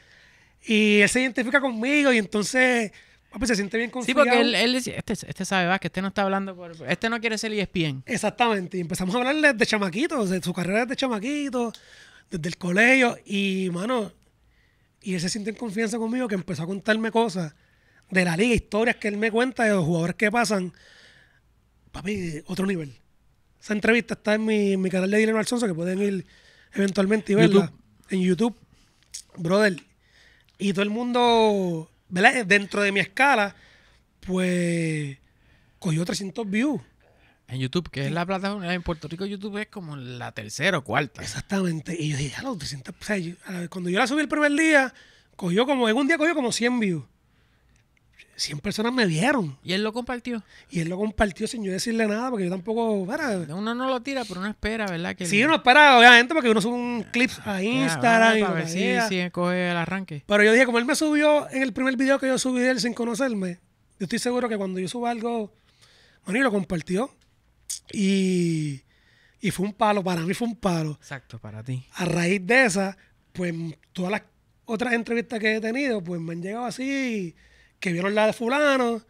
y él se identifica conmigo y entonces... Pues se siente bien confiado. Sí, porque él, dice, este, este sabe vas, este no está hablando por... Este no quiere ser el ESPN. Exactamente. Y empezamos a hablarle de chamaquitos, de su carrera de chamaquito, desde el colegio. Y, mano, y él se siente en confianza conmigo que empezó a contarme cosas de la liga, historias que él me cuenta de los jugadores que pasan. Papi, otro nivel. Esa entrevista está en mi, canal de Dylan Alonso, que pueden ir eventualmente y verla en YouTube. Brother. Y todo el mundo, Dentro de mi escala, pues cogió 300 views. En YouTube, que es la plataforma. En Puerto Rico, YouTube es como la tercera o cuarta. Exactamente. Y yo dije, ya los 300, O sea, cuando yo la subí el primer día, cogió como. En un día cogió como 100 views. 100 personas me vieron. ¿Y él lo compartió? Y él lo compartió sin yo decirle nada, porque yo tampoco. Para. Uno no lo tira, pero uno espera, ¿verdad? Que sí, uno espera, obviamente, porque uno sube un clip a Instagram. sí sí coge el arranque. Pero yo dije, como él me subió en el primer video que yo subí de él sin conocerme, yo estoy seguro que cuando yo suba algo. Bueno, y lo compartió. Y, fue un palo, para mí fue un palo. Exacto, para ti. A raíz de esa, pues todas las otras entrevistas que he tenido, pues me han llegado así, que vieron la de fulano,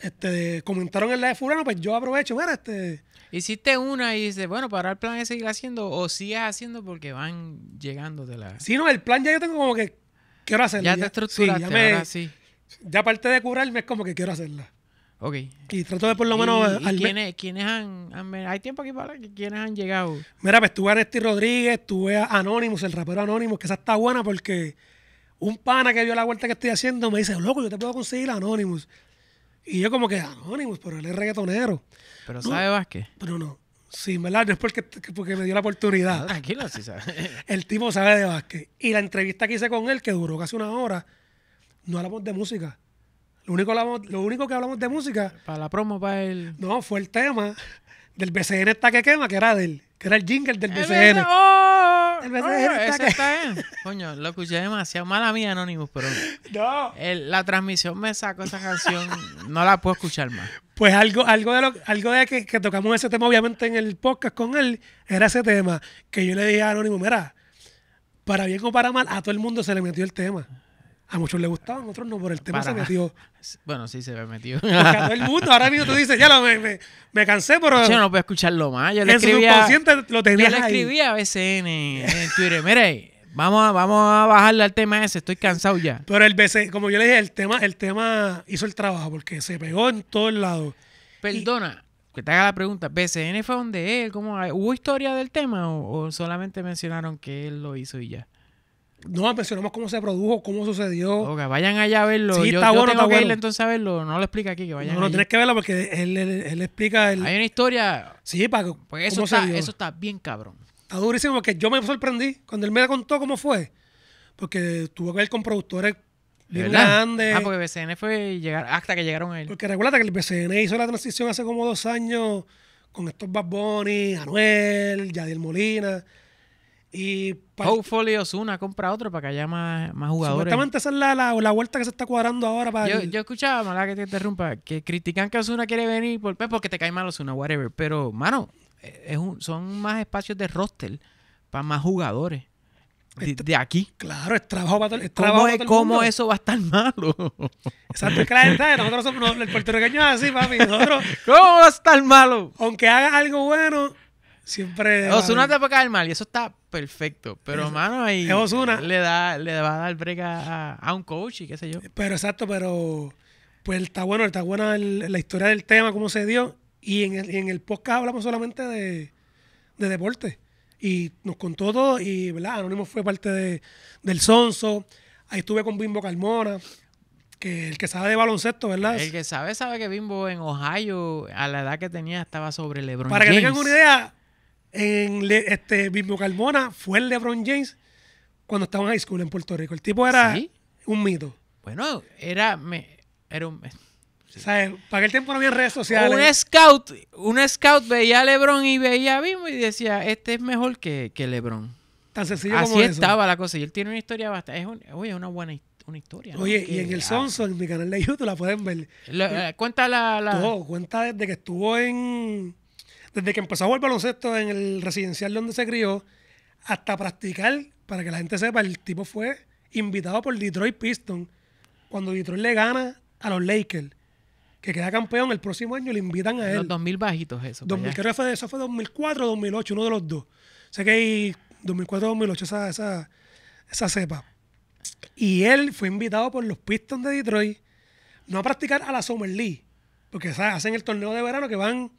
este, comentaron el la de fulano, pues yo aprovecho, mira, este... Hiciste una y dices, bueno, para el plan es seguir haciendo o sigues haciendo porque van llegando de la... Sí, no, el plan ya yo tengo como que quiero hacerla. Ya, te estructuraste, Ya aparte de curarme es como que quiero hacerla. Ok. Y trato de por lo menos. alguien. quiénes, han, Hay tiempo aquí para que quiénes han llegado. Mira, pues tuve a Nesty Rodríguez, tuve a Anonymous, el rapero Anonymous, que esa está buena porque un pana que vio la vuelta que estoy haciendo me dice, loco, yo te puedo conseguir Anonymous. Y yo, como que Anonymous, pero él es reggaetonero. Pero sabe sabe Vázquez. Pero no. Sí, ¿verdad? No es porque, me dio la oportunidad. Ah, tranquilo, sí sabe. el tipo sabe de Vázquez. Y la entrevista que hice con él, que duró casi una hora, no hablamos de música lo único, que hablamos de música. Para la promo, para el. No, fue el tema del BCN está que quema, que era del, que era el jingle del BCN. El BCN oh, que... Coño, lo escuché demasiado. Mala mía, Anonymous, pero. No. la transmisión me sacó esa canción. no la puedo escuchar más. Pues algo, algo de lo, algo de que, que, tocamos ese tema, obviamente, en el podcast con él, era ese tema. Que yo le dije a Anonymous, mira, para bien o para mal, a todo el mundo se le metió el tema. A muchos les gustaba, a otros no, por el tema se metió. Bueno, sí se metió. el mundo, ahora mismo tú dices, ya lo, me, me, cansé, pero. Yo no puedo escucharlo más. Yo le en escribía. lo tenía. Yo le escribía a BCN en Twitter, mire, vamos a, vamos a bajarle al tema ese, estoy cansado ya. Pero el BCN, como yo le dije, el tema, el tema hizo el trabajo porque se pegó en todos lados. Perdona, que te haga la pregunta, ¿BCN fue donde él? ¿Cómo, ¿Hubo historia del tema o solamente mencionaron que él lo hizo y ya? No, mencionamos cómo se produjo, cómo sucedió. que vayan allá a verlo. Sí, está bueno, tengo que entonces a verlo. No lo explica aquí, que vayan No, no tienes que verlo porque él, él, explica... El... Hay una historia... Sí, para pues eso, está, eso está bien cabrón. Está durísimo porque yo me sorprendí cuando él me contó cómo fue. Porque tuvo que ver con productores grandes. Ah, porque BCN fue llegar, hasta que llegaron ellos. él. Porque recuerda que el BCN hizo la transición hace como dos años con estos Bad Bunny, Anuel, Yadiel Molina... Y Hopefully Osuna compra otro para que haya más, jugadores. Supuestamente esa es la, vuelta que se está cuadrando ahora Yo, escuchaba, mala que te interrumpa, que critican que Osuna quiere venir por, pues, porque te cae mal Osuna, whatever. Pero, mano, eh, es un, son más espacios de roster para más jugadores. De, este aquí. Claro, es trabajo para, es trabajo ¿Cómo, todo el ¿Cómo, eso va a estar malo? Exacto, es que la nosotros somos, el puertorriqueño es así, papi. ¿Cómo va a estar malo? Aunque haga algo bueno, siempre. Osuna te va a caer mal y eso está perfecto. Pero, mano, ahí le, da, le va a dar brega a, un coach y qué sé yo. Pero exacto, pero pues está bueno, está buena la historia del tema, cómo se dio. Y en el, en el podcast hablamos solamente de, de deporte. Y nos contó todo y, ¿verdad? Anónimo fue parte de, del Sonso. Ahí estuve con Bimbo Carmona que el que sabe de baloncesto, ¿verdad? El que sabe, sabe que Bimbo en Ohio, a la edad que tenía, estaba sobre LeBron Para que tengan una idea, en este mismo Carmona fue el LeBron James cuando estaba en high school en Puerto Rico. El tipo era un mito. Bueno, era, me, era un... sabes para aquel tiempo no había redes sociales. Un scout, un scout veía a LeBron y veía a y decía, este es mejor que, que LeBron. Así estaba la cosa. Y él tiene una historia bastante... Es una buena historia una historia. Oye, y en el Sonso, en mi canal de YouTube, la pueden ver. Eh, eh, cuenta la, cuenta desde que estuvo en desde que empezó a jugar baloncesto en el residencial donde se crió, hasta practicar, para que la gente sepa, el tipo fue invitado por Detroit Pistons. Cuando Detroit le gana a los Lakers, que queda campeón el próximo año, le invitan a él. Los 2000 bajitos, eso. creo eso fue 2004 2008, uno de los dos. Sé que 2004-2008, esa, esa, esa cepa. Y él fue invitado por los Pistons de Detroit, no a practicar a la Summer League, porque hacen el torneo de verano que van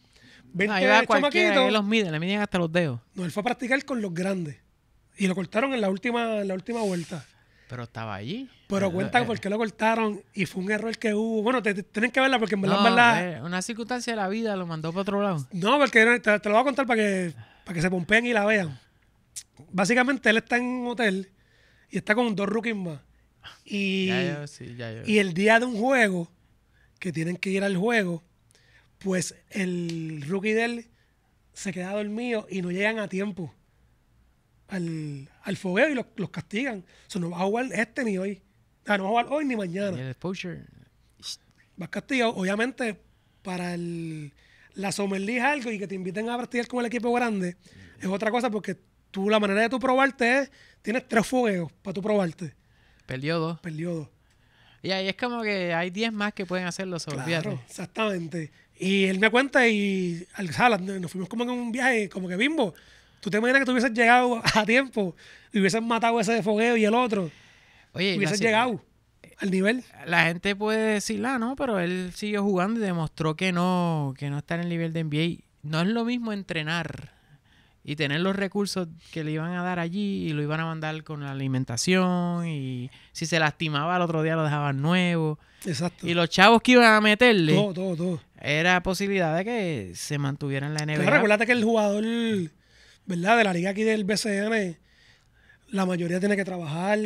Ahí va cualquiera, ahí los miden, le miden hasta los dedos. No, él fue a practicar con los grandes. Y lo cortaron en la última, la última vuelta. Pero estaba allí. Pero cuentan eh, por qué lo cortaron y fue un error que hubo. Bueno, te, tienen que verla porque en verdad, no, eh, Una circunstancia de la vida lo mandó para otro lado. No, porque te, lo voy a contar para que, para que se pompeen y la vean. Básicamente él está en un hotel y está con dos rookies más. y el día de un juego, que tienen que ir al juego, pues el rookie de él se queda dormido y no llegan a tiempo al, fogueo y los, castigan. O sea, no va a jugar este ni hoy. no va a jugar hoy ni mañana. El exposure. Vas castigado, obviamente, para el, la Summer algo y que te inviten a practicar con el equipo grande. Es otra cosa porque tú, la manera de tú probarte es, tienes tres fogueos para tú probarte. Perdió dos. Y es como que hay 10 más que pueden hacerlo, sobre exactamente. Y él me cuenta y al sala nos fuimos como en un viaje, como que bimbo. ¿Tú te imaginas que tú hubieses llegado a tiempo y hubieses matado ese de fogueo y el otro? Oye, hubieses llegado al nivel. La gente puede decir, ah, no, pero él siguió jugando y demostró que no, que no está en el nivel de NBA. No es lo mismo entrenar y tener los recursos que le iban a dar allí y lo iban a mandar con la alimentación y si se lastimaba al otro día lo dejaban nuevo. Exacto. Y los chavos que iban a meterle. Todo, todo, todo. Era posibilidad de que se mantuvieran en la NBA. Pero recuérdate que el jugador, ¿verdad? De la liga aquí del BCN, la mayoría tiene que trabajar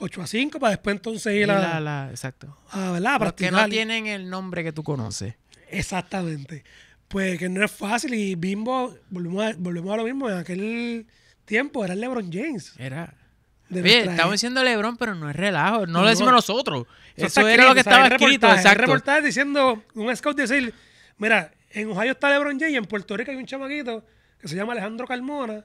8 a 5 para después entonces ir a... La, exacto. Ah, ¿verdad? A que no tienen el nombre que tú conoces. Exactamente pues que no es fácil. Y Bimbo, volvemos a, volvemos a lo mismo, en aquel tiempo era el LeBron James. Era. Oye, estamos diciendo LeBron, pero no es relajo, no, lo decimos nosotros. Eso, era lo que estaba o escrito, exacto. diciendo, un scout decir, mira, en Ohio está LeBron James, en Puerto Rico hay un chamaquito que se llama Alejandro Carmona,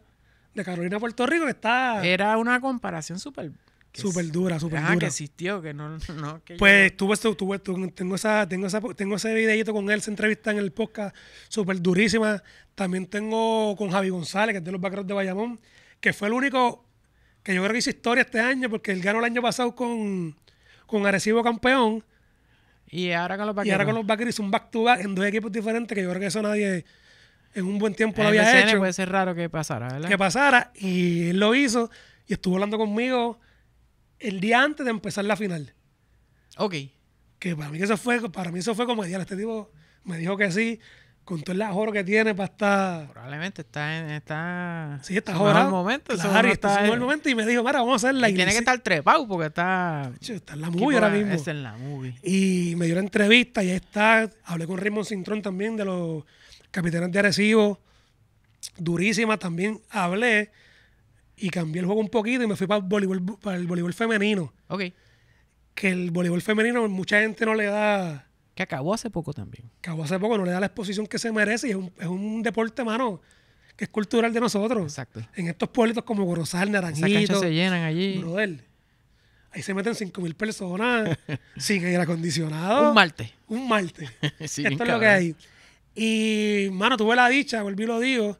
de Carolina, Puerto Rico, que está... Era una comparación súper Súper dura, súper dura. Ah, que existió, que no, Pues tuve, tuve, tengo, esa, tengo, esa, tengo ese videito con él, se entrevista en el podcast, súper durísima. También tengo con Javi González, que es de los vaqueros de Bayamón, que fue el único que yo creo que hizo historia este año, porque él ganó el año pasado con, con Arecibo campeón. Y ahora con los vaqueros. Y ahora con los hizo un back-to-back en dos equipos diferentes, que yo creo que eso nadie en un buen tiempo lo había hecho. puede ser raro que pasara, ¿verdad? Que pasara, y él lo hizo, y estuvo hablando conmigo el día antes de empezar la final. Ok. Que para mí eso fue, para mí eso fue como, este tipo me dijo que sí, con todo el ajoro que tiene para estar. Probablemente está en. Está... Sí, está jorado. momento. está en el momento y me dijo, mira, vamos a hacer la y Tiene que estar trepado porque está. Está en la movie ahora mismo. en la movie. Y me dio la entrevista y ahí está. Hablé con Raymond Sintrón también de los capitanes de Arecibo. Durísima también. Hablé y cambié el juego un poquito y me fui para el voleibol, femenino. Ok. Que el voleibol femenino mucha gente no le da... Que acabó hace poco también. Acabó hace poco, no le da la exposición que se merece y es un, deporte, mano, que es cultural de nosotros. Exacto. En estos pueblitos como Gorosal, Naranjito. Esas se llenan allí. ahí se meten 5.000 personas sin aire acondicionado. Un martes. Un martes. Esto es lo que hay. Y, mano, tuve la dicha, volví lo digo,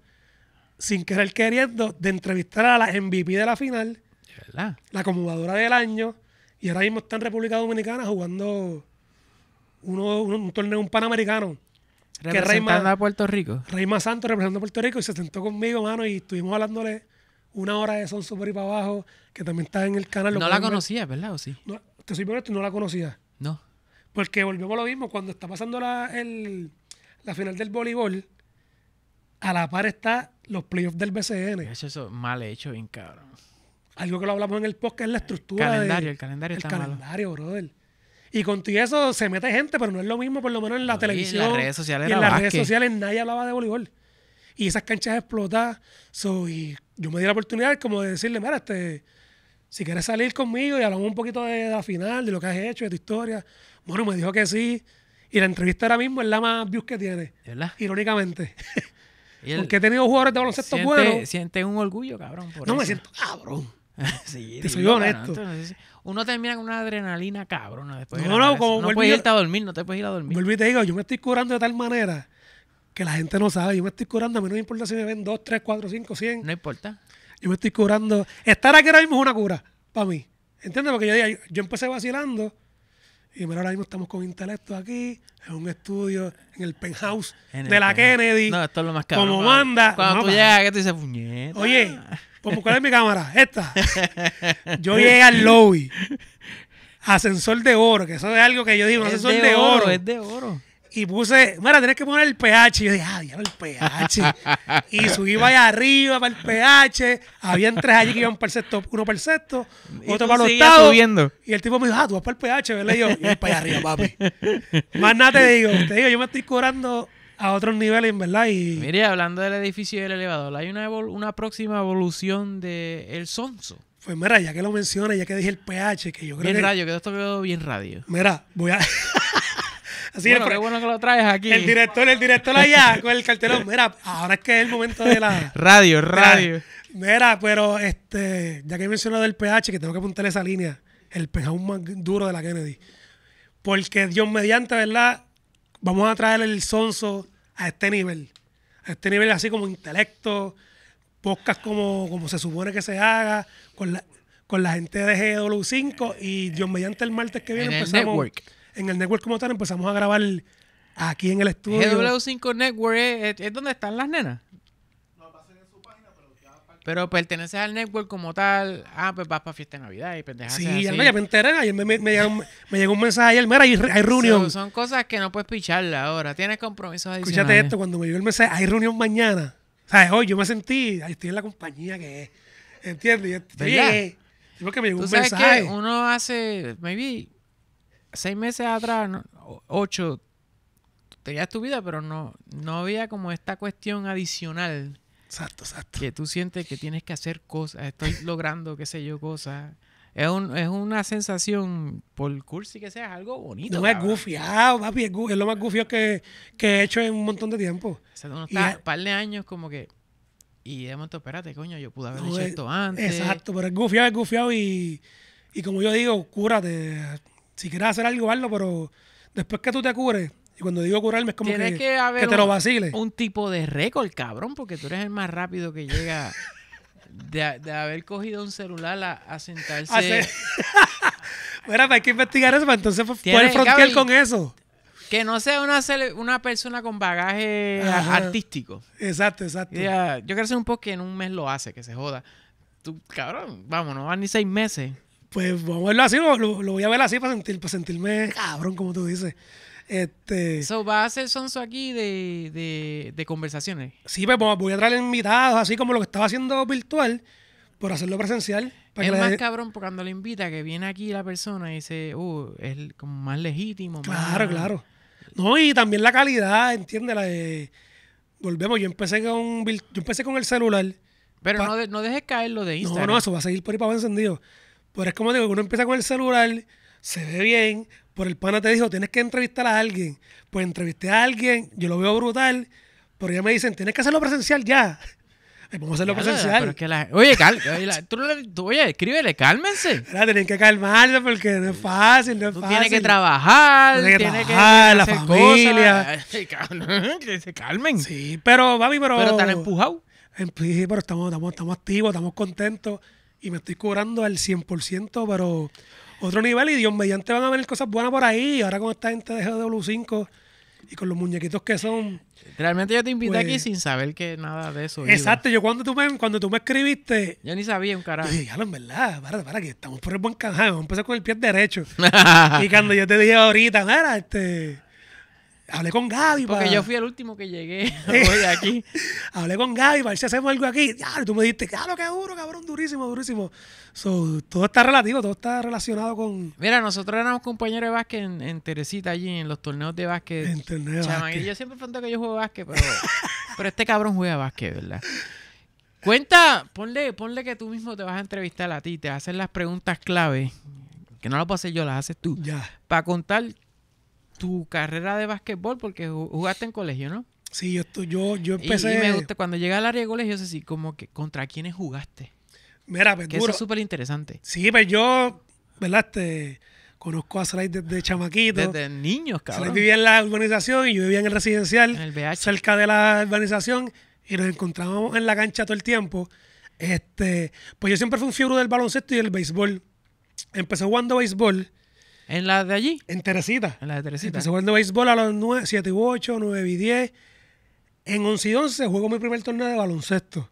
sin querer queriendo, de entrevistar a la MVP de la final, la acomodadora del año, y ahora mismo está en República Dominicana jugando uno, un, torneo, un panamericano. Representando que a Puerto Rico. Reyma Santos representando a Puerto Rico y se sentó conmigo, mano, y estuvimos hablándole una hora de Son Super y para abajo, que también está en el canal. No la conocías, ¿verdad? ¿O sí? No, te soy honesto, no la conocía. No. Porque volvemos a lo mismo, cuando está pasando la, la final del voleibol, a la par está los playoffs del BCN. Eso, eso mal hecho, bien cabrón. Algo que lo hablamos en el podcast es la estructura. El calendario, el calendario está El calendario, brother. Y contigo eso se mete gente, pero no es lo mismo, por lo menos en la televisión. en las redes sociales, las redes sociales nadie hablaba de voleibol. Y esas canchas explotadas. So, yo me di la oportunidad como de decirle, mira, este, si quieres salir conmigo y hablamos un poquito de, de la final, de lo que has hecho, de tu historia. Bueno, me dijo que sí. Y la entrevista ahora mismo es la más views que tiene. ¿Verdad? Irónicamente. porque he tenido jugadores de baloncesto buenos. Sientes un orgullo, cabrón. no me siento cabrón. sí, te soy honesto. uno termina con una adrenalina cabrona después. No, no, como no puedes irte a dormir, no te puedes ir a dormir. Vuelvo y te digo, yo me estoy curando de tal manera que la gente no sabe. Yo me estoy curando, a mí no me importa si me ven 2, 3, 4, 5, 100. No importa. Yo me estoy curando. Estar aquí ahora mismo es una cura para mí. ¿Entiendes? Porque yo, yo empecé vacilando y mira, ahora mismo estamos con Intelecto aquí, en un estudio, en el penthouse de la Kennedy. Como manda. Cuando tú llegas qué te dices, puñeta. Oye, ¿cuál es mi cámara? Esta. Yo llegué al lobby. Ascensor de oro, que eso es algo que yo digo, ascensor de, oro. Es de oro y puse, mira, tenés que poner el pH. Y yo dije, ah, no el pH. y subí para allá arriba, para el pH. Habían tres allí que iban para el sexto, uno para el sexto, otro para el octavo. Y el tipo me dijo, ah, tú vas para el pH, ¿verdad? Y yo, y para allá arriba, papi. Más nada te digo, te digo, yo me estoy curando a otros niveles, en verdad. Y... Mire, hablando del edificio y del elevador, hay una, una próxima evolución del el Sonso. Pues mira, ya que lo mencionas, ya que dije el pH, que yo creo bien radio, que esto quedó bien radio. Mira, voy a... Así bueno, bueno que lo traes aquí. El director, el director allá con el cartelón. Mira, ahora es que es el momento de la. radio, radio. Mira, pero este, ya que he mencionado el PH, que tengo que apuntar esa línea, el pejón más duro de la Kennedy. Porque Dios mediante, ¿verdad? Vamos a traer el sonso a este nivel. A este nivel así como intelecto, podcast como, como se supone que se haga, con la, con la gente de GW5 y Dios mediante el martes que viene empezamos en el network como tal, empezamos a grabar aquí en el estudio. w 5 Network es, donde están las nenas. Pero perteneces al network como tal. Ah, pues vas para fiesta de Navidad y pendejas. Sí, ya, me enteré. Ayer me, me, llegó, un mensaje ayer. Mira, hay, hay reunión. son cosas que no puedes picharla ahora. Tienes compromisos adicionales. Escúchate esto: cuando me llegó el mensaje, hay reunión mañana. O sea, Hoy yo me sentí, estoy en la compañía que es. ¿Entiendes? Yo porque me llegó ¿Tú un sabes mensaje. Que uno hace, maybe seis meses atrás, ocho, tenías tu vida, pero no, no había como esta cuestión adicional. Exacto, exacto. Que tú sientes que tienes que hacer cosas, estoy logrando, qué sé yo, cosas. Es, un, es una sensación, por cursi que sea, algo bonito. No es gufiado, papi, es, lo más gufiado que, que, he hecho en un montón de tiempo. O sea, un par de años como que... Y de momento, espérate, coño, yo pude haber hecho esto antes. Exacto, pero es gufiado, es gufiado y, y como yo digo, cúrate, si quieres hacer algo, hazlo, pero después que tú te cures, y cuando digo curarme es como que, que, te lo vacile. Un, tipo de récord, cabrón, porque tú eres el más rápido que llega de, haber cogido un celular a, sentarse. Bueno, pues hay que investigar eso, pues entonces poder frontear con eso. Que no sea una, una persona con bagaje artístico. Exacto, exacto. Ya, yo quiero hacer un poco que en un mes lo hace, que se joda. Tú, cabrón, vamos, no van ni seis meses pues vamos a verlo así, lo, voy a ver así para, sentir, para sentirme cabrón, como tú dices. Este... So, va a ser sonso aquí de, conversaciones. Sí, pues voy a traer invitados, así como lo que estaba haciendo virtual, por hacerlo presencial. Para es más cabrón porque cuando le invita, que viene aquí la persona y dice, uh, es como más legítimo. Claro, claro. No, y también la calidad, entiende La Volvemos, yo empecé con, yo empecé con el celular. Pero no, no dejes caer lo de Instagram. No, no, eso va a seguir por ahí para encendido. Pero es como digo, uno empieza con el celular, se ve bien, por el pana te dijo, tienes que entrevistar a alguien. Pues entrevisté a alguien, yo lo veo brutal, pero ya me dicen, tienes que hacerlo presencial ya. vamos a hacerlo presencial. oye, cal, tú, oye, escríbele, cálmense. tienen que calmarse porque no es fácil, no es tú Tienes que trabajar, tienes que, tiene la familia. Cosas. que se calmen. Sí, pero, baby, pero. Pero están empujados. Em, sí, pero estamos, estamos activos, estamos contentos y me estoy curando al 100%, pero otro nivel y Dios mediante van a venir cosas buenas por ahí. Ahora con esta gente de GW5 y con los muñequitos que son. Realmente yo te invité aquí pues sin saber que nada de eso. Exacto, yo cuando tú me, cuando tú me escribiste. Yo ni sabía un carajo. Dije, en verdad, para, para, que estamos por el buen canal. Vamos a empezar con el pie derecho. y cuando yo te dije ahorita, mira, este Hablé con Gaby. Porque yo fui el último que llegué hoy aquí. Hablé con Gaby para ver si hacemos algo aquí. Ya, tú me dijiste, claro, que duro, cabrón, durísimo, durísimo. todo está relativo, todo está relacionado con. Mira, nosotros éramos compañeros de básquet en, Teresita, allí en los torneos de básquet. En torneos de básquet. Yo siempre pregunto que yo juego básquet, pero, este cabrón juega básquet, ¿verdad? Cuenta, ponle, que tú mismo te vas a entrevistar a ti, te hacen las preguntas clave, que no lo puedo hacer yo, las haces tú. Ya. Para contar tu carrera de básquetbol, porque jugaste en colegio, ¿no? Sí, yo, yo, yo empecé. Y, me gusta, cuando llegué al área de colegio, es así, como que contra quiénes jugaste. Mira, pero. Pues que eso es súper interesante. Sí, pues yo, ¿verdad? Este, conozco a Slade desde chamaquito. Desde niños, cabrón. Slade vivía en la urbanización y yo vivía en el residencial, el cerca de la urbanización, y nos encontrábamos en la cancha todo el tiempo. Este, pues yo siempre fui un fiebre del baloncesto y del béisbol. Empecé jugando béisbol en la de allí. En Teresita. En la de Teresita. Empecé pues, jugando béisbol a los 7 y 8, 9 y 10. En 11 y 11 juego mi primer torneo de baloncesto.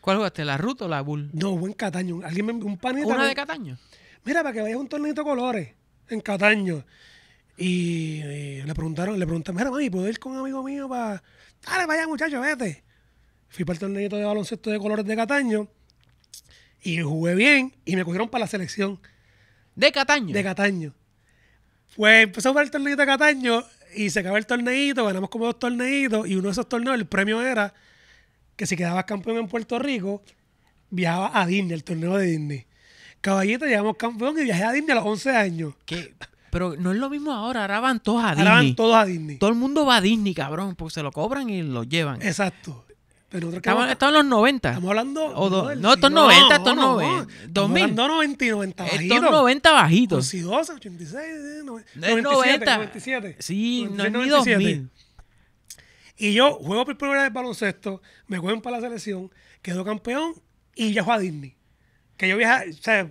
¿Cuál jugaste? ¿La Ruta o la Bull? No, buen Cataño. Alguien un panito. ¿Una de Cataño? Mira, para que vayas un torneo de colores en Cataño. Y, le preguntaron, le preguntaron, mira, mami, ¿puedo ir con un amigo mío para. Dale, vaya, muchacho, vete. Fui para el torneito de baloncesto de colores de Cataño. Y jugué bien y me cogieron para la selección. ¿De Cataño? De Cataño. Pues empezó a el torneito de Cataño y se acabó el torneito, ganamos como dos torneitos y uno de esos torneos, el premio era que si quedabas campeón en Puerto Rico, viajaba a Disney, el torneo de Disney. Caballito, llegamos campeón y viajé a Disney a los 11 años. Pero no es lo mismo ahora, ahora van todos a Disney. Ahora van todos a Disney. Todo el mundo va a Disney, cabrón, porque se lo cobran y lo llevan. Exacto. Pero estamos, estamos, en los 90. Estamos hablando. no, estos 90, estos no, 90. 2000. 90 y 90 bajitos. Estos 90 bajitos. 12, 86, 97, 90. 97. Sí, no es 97. Y yo juego por primera vez baloncesto, me juegan para la selección, quedo campeón y viajo a Disney. Que yo viajaba, o sea,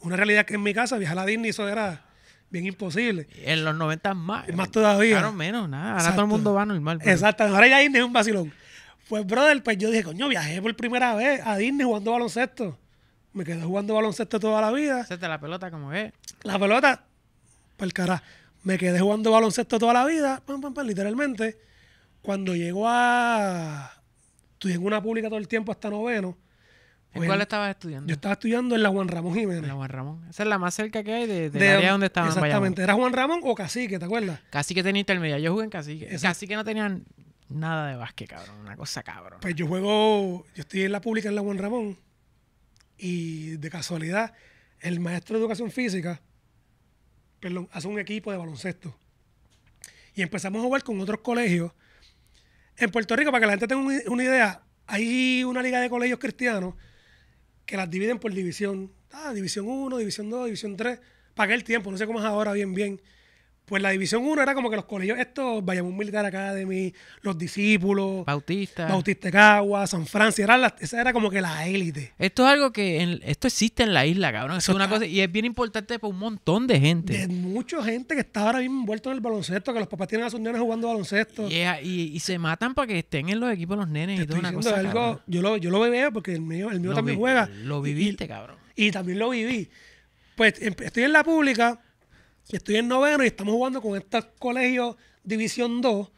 una realidad que en mi casa viajar a Disney eso era bien imposible. En los 90 más. Más todavía. Claro, menos, nada. Ahora todo el mundo va normal. Pues. Exacto. Ahora ya Disney es un vacilón. Pues, brother, pues yo dije, coño, viajé por primera vez a Disney jugando baloncesto. Me quedé jugando baloncesto toda la vida. Hacerte la pelota, como es. La pelota, el carajo. Me quedé jugando baloncesto toda la vida, literalmente. Cuando llego a. Estudié en una pública todo el tiempo hasta noveno. ¿En pues, cuál estabas estudiando? Yo estaba estudiando en la Juan Ramón Jiménez. La Juan Ramón. Esa es la más cerca que hay de, donde estaba. Exactamente. ¿Era Juan Ramón o Cacique, te acuerdas? Cacique tenía intermedia. Yo jugué en Cacique. Casi Cacique no tenían Nada de básquet, cabrón. Una cosa cabrón. Pues yo juego, yo estoy en la pública en la Juan Ramón y de casualidad el maestro de educación física, hace un equipo de baloncesto. Y empezamos a jugar con otros colegios. En Puerto Rico, para que la gente tenga una idea, hay una liga de colegios cristianos que las dividen por división. Ah, división 1, división 2, división 3. Para el tiempo, no sé cómo es ahora bien, bien pues la División 1 era como que los colegios estos, Bayamón Militar Academy, Los Discípulos, Bautista, Bautista Cagua, San Francisco, era esa era como que la élite. Esto es algo que, esto existe en la isla, cabrón, es una cosa, y es bien importante para un montón de gente. mucha gente que está ahora mismo envuelto en el baloncesto, que los papás tienen a sus nenes jugando baloncesto. y, se matan para que estén en los equipos los nenes y todo una cosa. yo, lo, yo lo veo porque el mío, el mío también juega. Lo viviste, cabrón. Y también lo viví. Pues em, estoy en la pública estoy en noveno y estamos jugando con estos colegios División 2,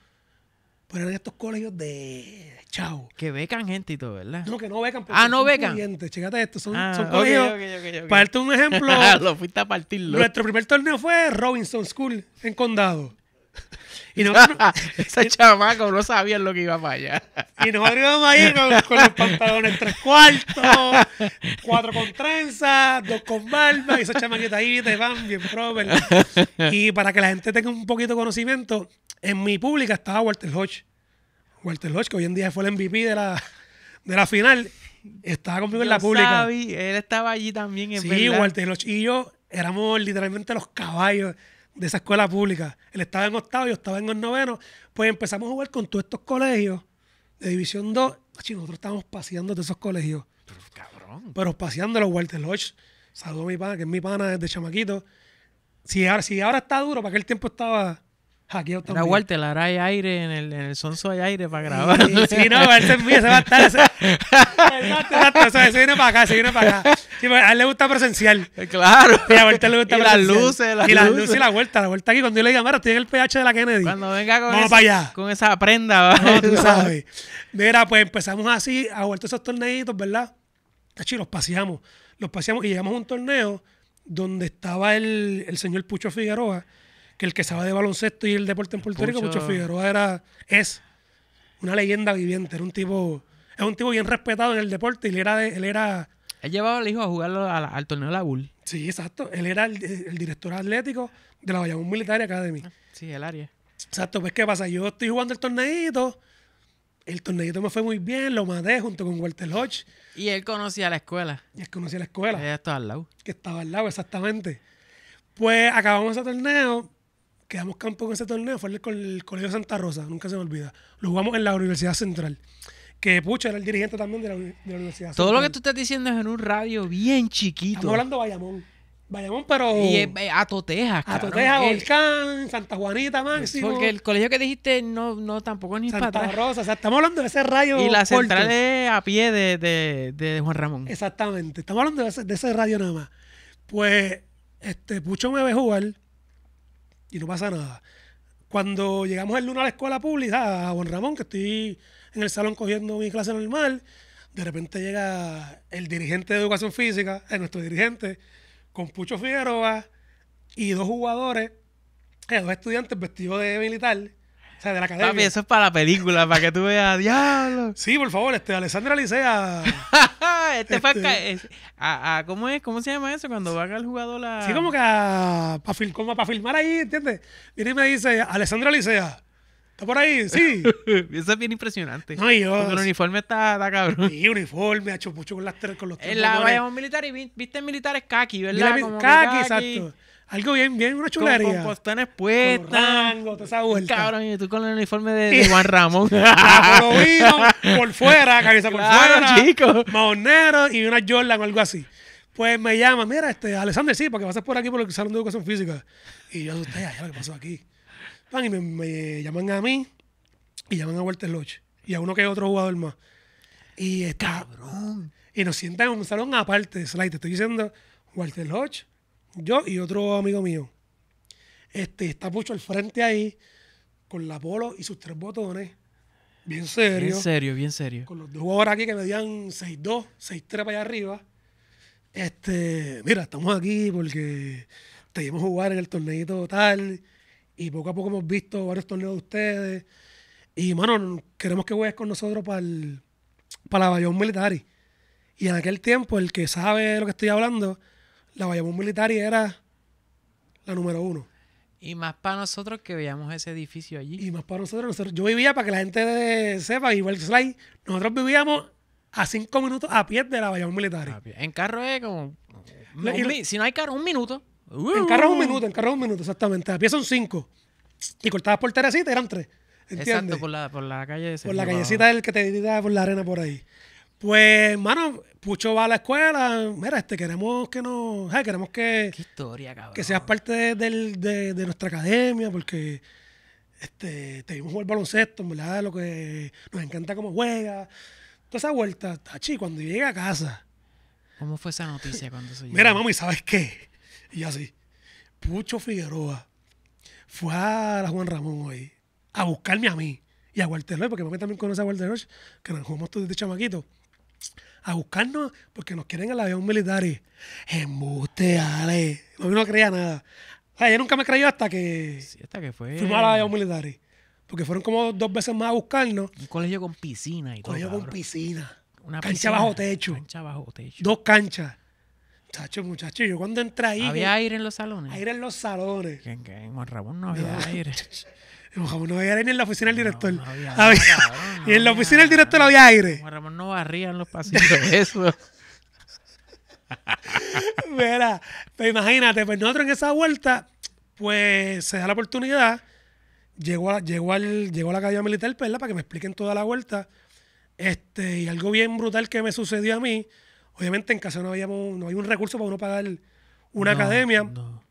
pero eran estos colegios de chao. Que becan gente y todo, ¿verdad? No, que no becan. Ah, no becan. Chécate esto, son, ah, colegios. para un ejemplo. Lo fuiste a partirlo. Nuestro primer torneo fue Robinson School en Condado. Y nosotros, Ese no sabían lo que iba para allá. Y nos íbamos ahí con, los pantalones tres cuartos, cuatro con trenza dos con barba, y esos chamaquitos ahí te van bien proper. Y para que la gente tenga un poquito de conocimiento, en mi pública estaba Walter Hodge. Walter Hodge, que hoy en día fue el MVP de la, de la final, estaba conmigo en la pública. él estaba allí también, en Sí, Walter Hodge y yo éramos literalmente los caballos de esa escuela pública. Él estaba en octavo, yo estaba en el noveno. Pues empezamos a jugar con todos estos colegios de División 2. nosotros estábamos paseando de esos colegios. Pero, cabrón. Pero paseando los Walter Lodge. Saludo a mi pana, que es mi pana desde chamaquito. Si ahora, ahora está duro, para el tiempo estaba la también. la Walter, ahora aire, en el, en el sonso hay aire para grabar. Sí, no, él se se va a estar. Se... Exacto, exacto, se viene para acá, se viene para acá. Sí, pues, a él le gusta presencial. Eh, claro. Y a vuelta le gusta presencial. las luces, las Y las luces. y la vuelta, la vuelta aquí. Cuando yo le diga, mira, estoy en el PH de la Kennedy. Cuando venga con, Vamos para allá. con esa prenda. ¿verdad? No, tú sabes. Mira, pues empezamos así, a vuelta esos torneitos, ¿verdad? chido los paseamos. Los paseamos y llegamos a un torneo donde estaba el, el señor Pucho Figueroa que el que sabe de baloncesto y el deporte en Puerto Rico, mucho Figueroa era, es una leyenda viviente, era un tipo, es un tipo bien respetado en el deporte y él era, él era... Él llevaba al hijo a jugarlo al, torneo de la Bull. Sí, exacto. Él era el, director atlético de la Bayamón Militar Academy. Ah, sí, el área. Exacto, pues ¿qué pasa? Yo estoy jugando el torneito, el torneito me fue muy bien, lo maté junto con Walter Hodge. Y él conocía la escuela. Y él conocía la escuela. estaba al lado. Que estaba al lado, exactamente. Pues acabamos ese torneo, quedamos campo con ese torneo fue con el Colegio Santa Rosa, nunca se me olvida. Lo jugamos en la Universidad Central. Que Pucho era el dirigente también de la, de la Universidad Todo lo que tú estás diciendo es en un radio bien chiquito. Estamos hablando de Bayamón. Bayamón, pero. Y eh, eh, Atotejas, Volcán, eh, Santa Juanita, Máximo. Porque el colegio que dijiste no, no tampoco es ni Santa Rosa, o sea, estamos hablando de ese radio. Y la central es a pie de, Juan Ramón. Exactamente, estamos hablando de ese, radio nada más. Pues, este, Pucho me ve jugar y no pasa nada. Cuando llegamos el lunes a la escuela pública, a Juan Ramón, que estoy en el salón cogiendo mi clase normal, de repente llega el dirigente de educación física, eh, nuestro dirigente, con Pucho Figueroa y dos jugadores, eh, dos estudiantes vestidos de militar, o sea, de la academia. eso es para la película, para que tú veas, diablo. Sí, por favor, este, Alessandra Licea. este... fue a, a, ¿cómo, es? ¿Cómo se llama eso? Cuando va el jugador la... Sí, como que a, pa como para filmar ahí, ¿entiendes? Viene y me dice, Alessandra Licea, ¿está por ahí? Sí. eso es bien impresionante. Ay, el uniforme está, cabrón. Sí, uniforme, ha hecho mucho con, las, con los tres En la vayamos militar y viste militares kaki, ¿verdad? kaki, exacto. Algo bien, bien, una chulería. Con, postones tango toda esa Cabrón, y tú con el uniforme de, de Juan Ramón. vino, por fuera, cabeza por fuera. chico. negro y una Jordan o algo así. Pues me llama, mira, este, Alexander, sí, porque vas a por aquí por el salón de educación física. Y yo usted, ya lo que pasó aquí. van y me, llaman a mí y llaman a Walter Loch y a uno que es otro jugador más. Y está, cabrón. Y nos sientan en un salón aparte, slide, te estoy diciendo, Walter Loch, yo y otro amigo mío. Este, está Pucho al frente ahí, con la polo y sus tres botones. Bien serio. Bien serio, bien serio. Con los dos jugadores aquí que medían 6-2, 6-3 para allá arriba. Este, mira, estamos aquí porque te a jugar en el torneito total Y poco a poco hemos visto varios torneos de ustedes. Y, mano, queremos que juegues con nosotros para para la Bayón Militar. Y en aquel tiempo, el que sabe lo que estoy hablando, la Bayamón Militar era la número uno. Y más para nosotros que veíamos ese edificio allí. Y más para nosotros, nosotros yo vivía para que la gente sepa, igual que Slay, nosotros vivíamos a cinco minutos a pie de la Bayamón Militar. En carro es como. si no hay carro, un minuto. En uh. carro es un minuto, en carro un minuto, exactamente. A pie son cinco. Y cortadas por Teresita eran tres. Exacto, por la, por la calle. Por la callecita del que te da por la arena por ahí. Pues, hermano, Pucho va a la escuela. Mira, este, queremos que nos. queremos que. Qué historia, cabrón. Que seas parte de, de, nuestra academia, porque este, te vimos jugar baloncesto, verdad, lo que nos encanta cómo juega. Toda esa vuelta, tachi, cuando llega a casa. ¿Cómo fue esa noticia cuando se Mira, mami, ¿sabes qué? Y así, Pucho Figueroa fue a Juan Ramón hoy a buscarme a mí y a Walter porque mami también conoce a Walter que nos jugamos todos desde chamaquito a buscarnos porque nos quieren el avión militar. y Ale. No, no creía nada. O yo nunca me creyó hasta que. hasta que fue. Fuimos al avión militar. Porque fueron como dos veces más a buscarnos. Un colegio con piscina y todo. Colegio con piscina. Una cancha piscina, bajo techo. Cancha bajo techo. Dos canchas. Muchachos, muchacho yo cuando entré ahí. Había aire en los salones. Aire en los salones. en, en no había aire. No, no había aire ni en la oficina del director. y en la oficina del director había aire. Ramón no barría en los pasillos, eso. Mira, pues imagínate, pues nosotros en esa vuelta, pues se da la oportunidad. Llegó a, llegó al, llegó la academia militar, Perla pues, Para que me expliquen toda la vuelta. Este, y algo bien brutal que me sucedió a mí. Obviamente en casa no, habíamos, no hay un recurso para uno pagar una academia. No.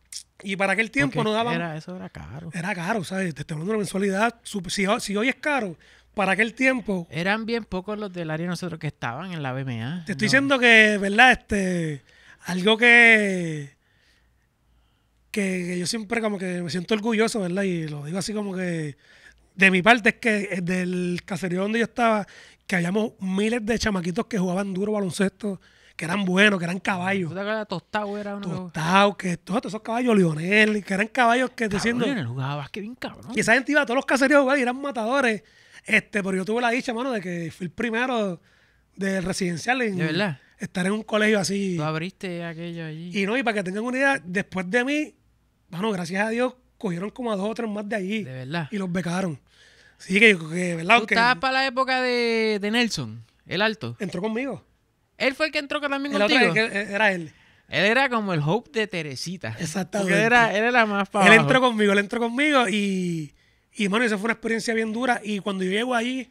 Y para aquel tiempo no daban. Era, eso era caro. Era caro, ¿sabes? Te estoy hablando de una mensualidad. Si, hoy es caro, para aquel tiempo. Eran bien pocos los del área nosotros que estaban en la BMA. Te estoy diciendo que, ¿verdad? Este. Algo que, que. yo siempre como que me siento orgulloso, ¿verdad? Y lo digo así como que. De mi parte es que eh, del caserío donde yo estaba, que habíamos miles de chamaquitos que jugaban duro baloncesto que eran buenos, que eran caballos. ¿Tú Tostado? Era uno que todos, esos caballos, Lionel, que eran caballos que te diciendo... Lionel jugaba que bien cabrón. Y esa gente iba a todos los caseríos güey eran matadores. Este, pero yo tuve la dicha, mano, de que fui el primero del residencial en, estar en un colegio así. Tú abriste aquello allí. Y no, y para que tengan una idea, después de mí, bueno, gracias a Dios, cogieron como a dos o tres más de allí. De verdad. Y los becaron. Sí, que, que ¿verdad? para la época de Nelson, el alto? Entró conmigo. Él fue el que entró con el contigo. era él. Él era como el hope de Teresita. Exactamente. Él era, la más para Él entró conmigo, él entró conmigo y, y, esa fue una experiencia bien dura. Y cuando yo llego ahí,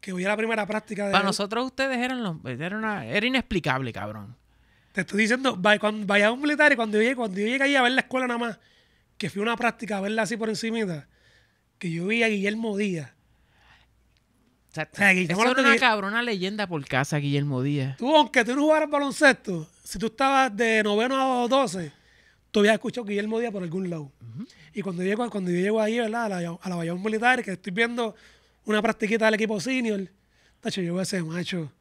que voy a la primera práctica de... Para nosotros ustedes eran los... Era, una, era inexplicable, cabrón. Te estoy diciendo, cuando, vaya a un militar y cuando yo, llegué, cuando yo llegué ahí a ver la escuela nada más, que fui una práctica a verla así por encima que yo vi a Guillermo Díaz o una cabrona leyenda por casa, Guillermo Díaz. Tú, aunque tú no jugaras baloncesto, si tú estabas de noveno a doce, tú habías escuchado Guillermo Díaz por algún lado. Y cuando yo, llego, cuando yo llego ahí, ¿verdad? A la, a la Bayón Militar, que estoy viendo una practiquita del equipo senior, tacho, yo voy a ser macho.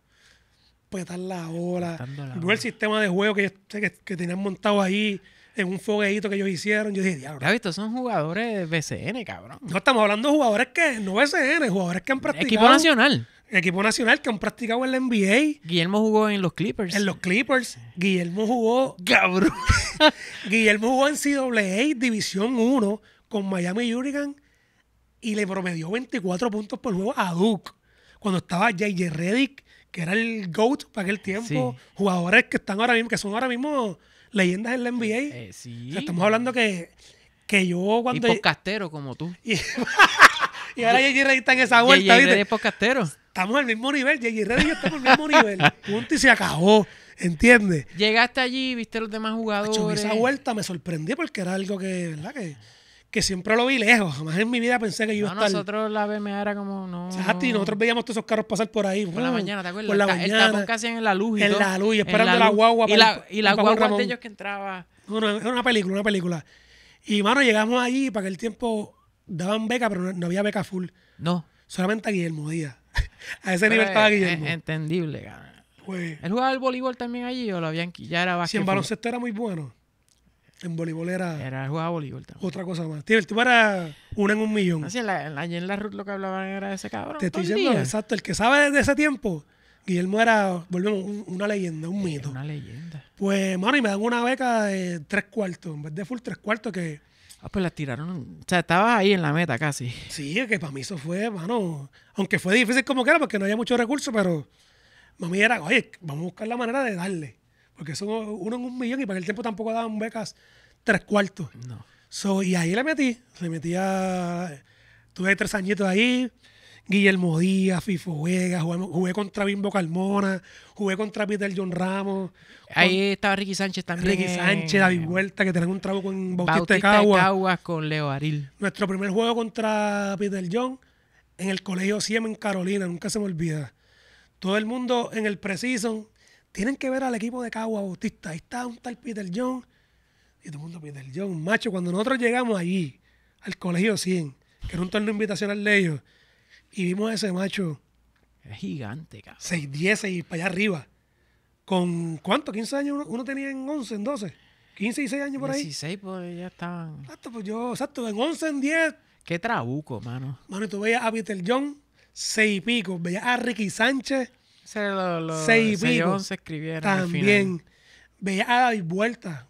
Pues tal la hora el sistema de juego que, que, que tenían montado ahí en un fogueíto que ellos hicieron. Yo dije, diablo. visto, son jugadores BCN, cabrón. No estamos hablando de jugadores que no BCN, jugadores que han practicado. Equipo nacional. Equipo nacional que han practicado en la NBA. Guillermo jugó en los Clippers. En los Clippers. Guillermo jugó. Cabrón. Guillermo jugó en CAA División 1 con Miami Hurricane y le promedió 24 puntos por juego a Duke. Cuando estaba J.J. Reddick, que era el GOAT para aquel tiempo. Jugadores que están ahora mismo, que son ahora mismo leyendas en la eh, NBA. Eh, sí. estamos hablando que, que yo cuando... Y podcastero como tú. Y, ahora J.J. Reddy está en esa vuelta, ¿viste? J. es Estamos al mismo nivel, J.J. Rey y yo estamos al mismo nivel. Punto y se acabó, ¿entiendes? Llegaste allí, viste los demás jugadores. esa vuelta me sorprendí porque era algo que, ¿verdad? Que que siempre lo vi lejos. Jamás en mi vida pensé que yo iba a estar. Nosotros la BMA era como. No, Exacto, y nosotros veíamos todos esos carros pasar por ahí. Por la mañana, ¿te acuerdas? Por la mañana. casi en la luz. Y en la luz, esperando la, guagua. Y la, y la guagua de ellos que entraba. era una película, una película. Y, mano, llegamos allí para que el tiempo daban beca, pero no, había beca full. No. Solamente a Guillermo Díaz. a ese nivel estaba Guillermo. Es entendible, el Pues, ¿Él jugaba el voleibol también allí o lo habían ya era básquet? Si en baloncesto era muy bueno. En voleibol era. Era jugaba voleibol también. Otra cosa más. Tío, el tipo era una en un millón. Así, en la, en la Ruth lo que hablaban era de ese cabrón. Te estoy diciendo, exacto. El que sabe desde ese tiempo, Guillermo era, volvemos, una leyenda, un mito. Una leyenda. Pues, mano, y me dan una beca de tres cuartos. En vez de full, tres cuartos que. Ah, pues la tiraron. O sea, estaba ahí en la meta casi. Sí, que para mí eso fue, mano. Aunque fue difícil como que era, porque no había muchos recursos, pero. Mami era, oye, vamos a buscar la manera de darle. Porque son uno en un millón y para el tiempo tampoco daban becas tres cuartos. No. So, y ahí le metí. Le metí a. Tuve tres añitos ahí. Guillermo Díaz, Fifo Vega, jugué, contra Bimbo Carmona, jugué contra Peter John Ramos. Ahí estaba Ricky Sánchez también. Ricky Sánchez, David Huerta, que tenían un trago con Bautista, Bautista con Leo Aril. Nuestro primer juego contra Peter John en el colegio Siemen, Carolina, nunca se me olvida. Todo el mundo en el Precision tienen que ver al equipo de Cagua Bautista. Ahí está un tal Peter John. Y todo el mundo, Peter John, macho, cuando nosotros llegamos allí, al Colegio 100, que era un torneo invitacional de ellos, y vimos a ese macho. Es gigante, cabrón. 6, 10, 6, para allá arriba. ¿Con cuánto? ¿15 años? Uno, tenía en 11, en 12. 15 y 6 años por ahí. 16, pues ya estaban. Exacto, pues yo, exacto, en 11, en 10. Qué trabuco, mano. Mano, y tú veías a Peter John, 6 y pico. Veías a Ricky Sánchez, seis Se También. Veía ah, y vuelta.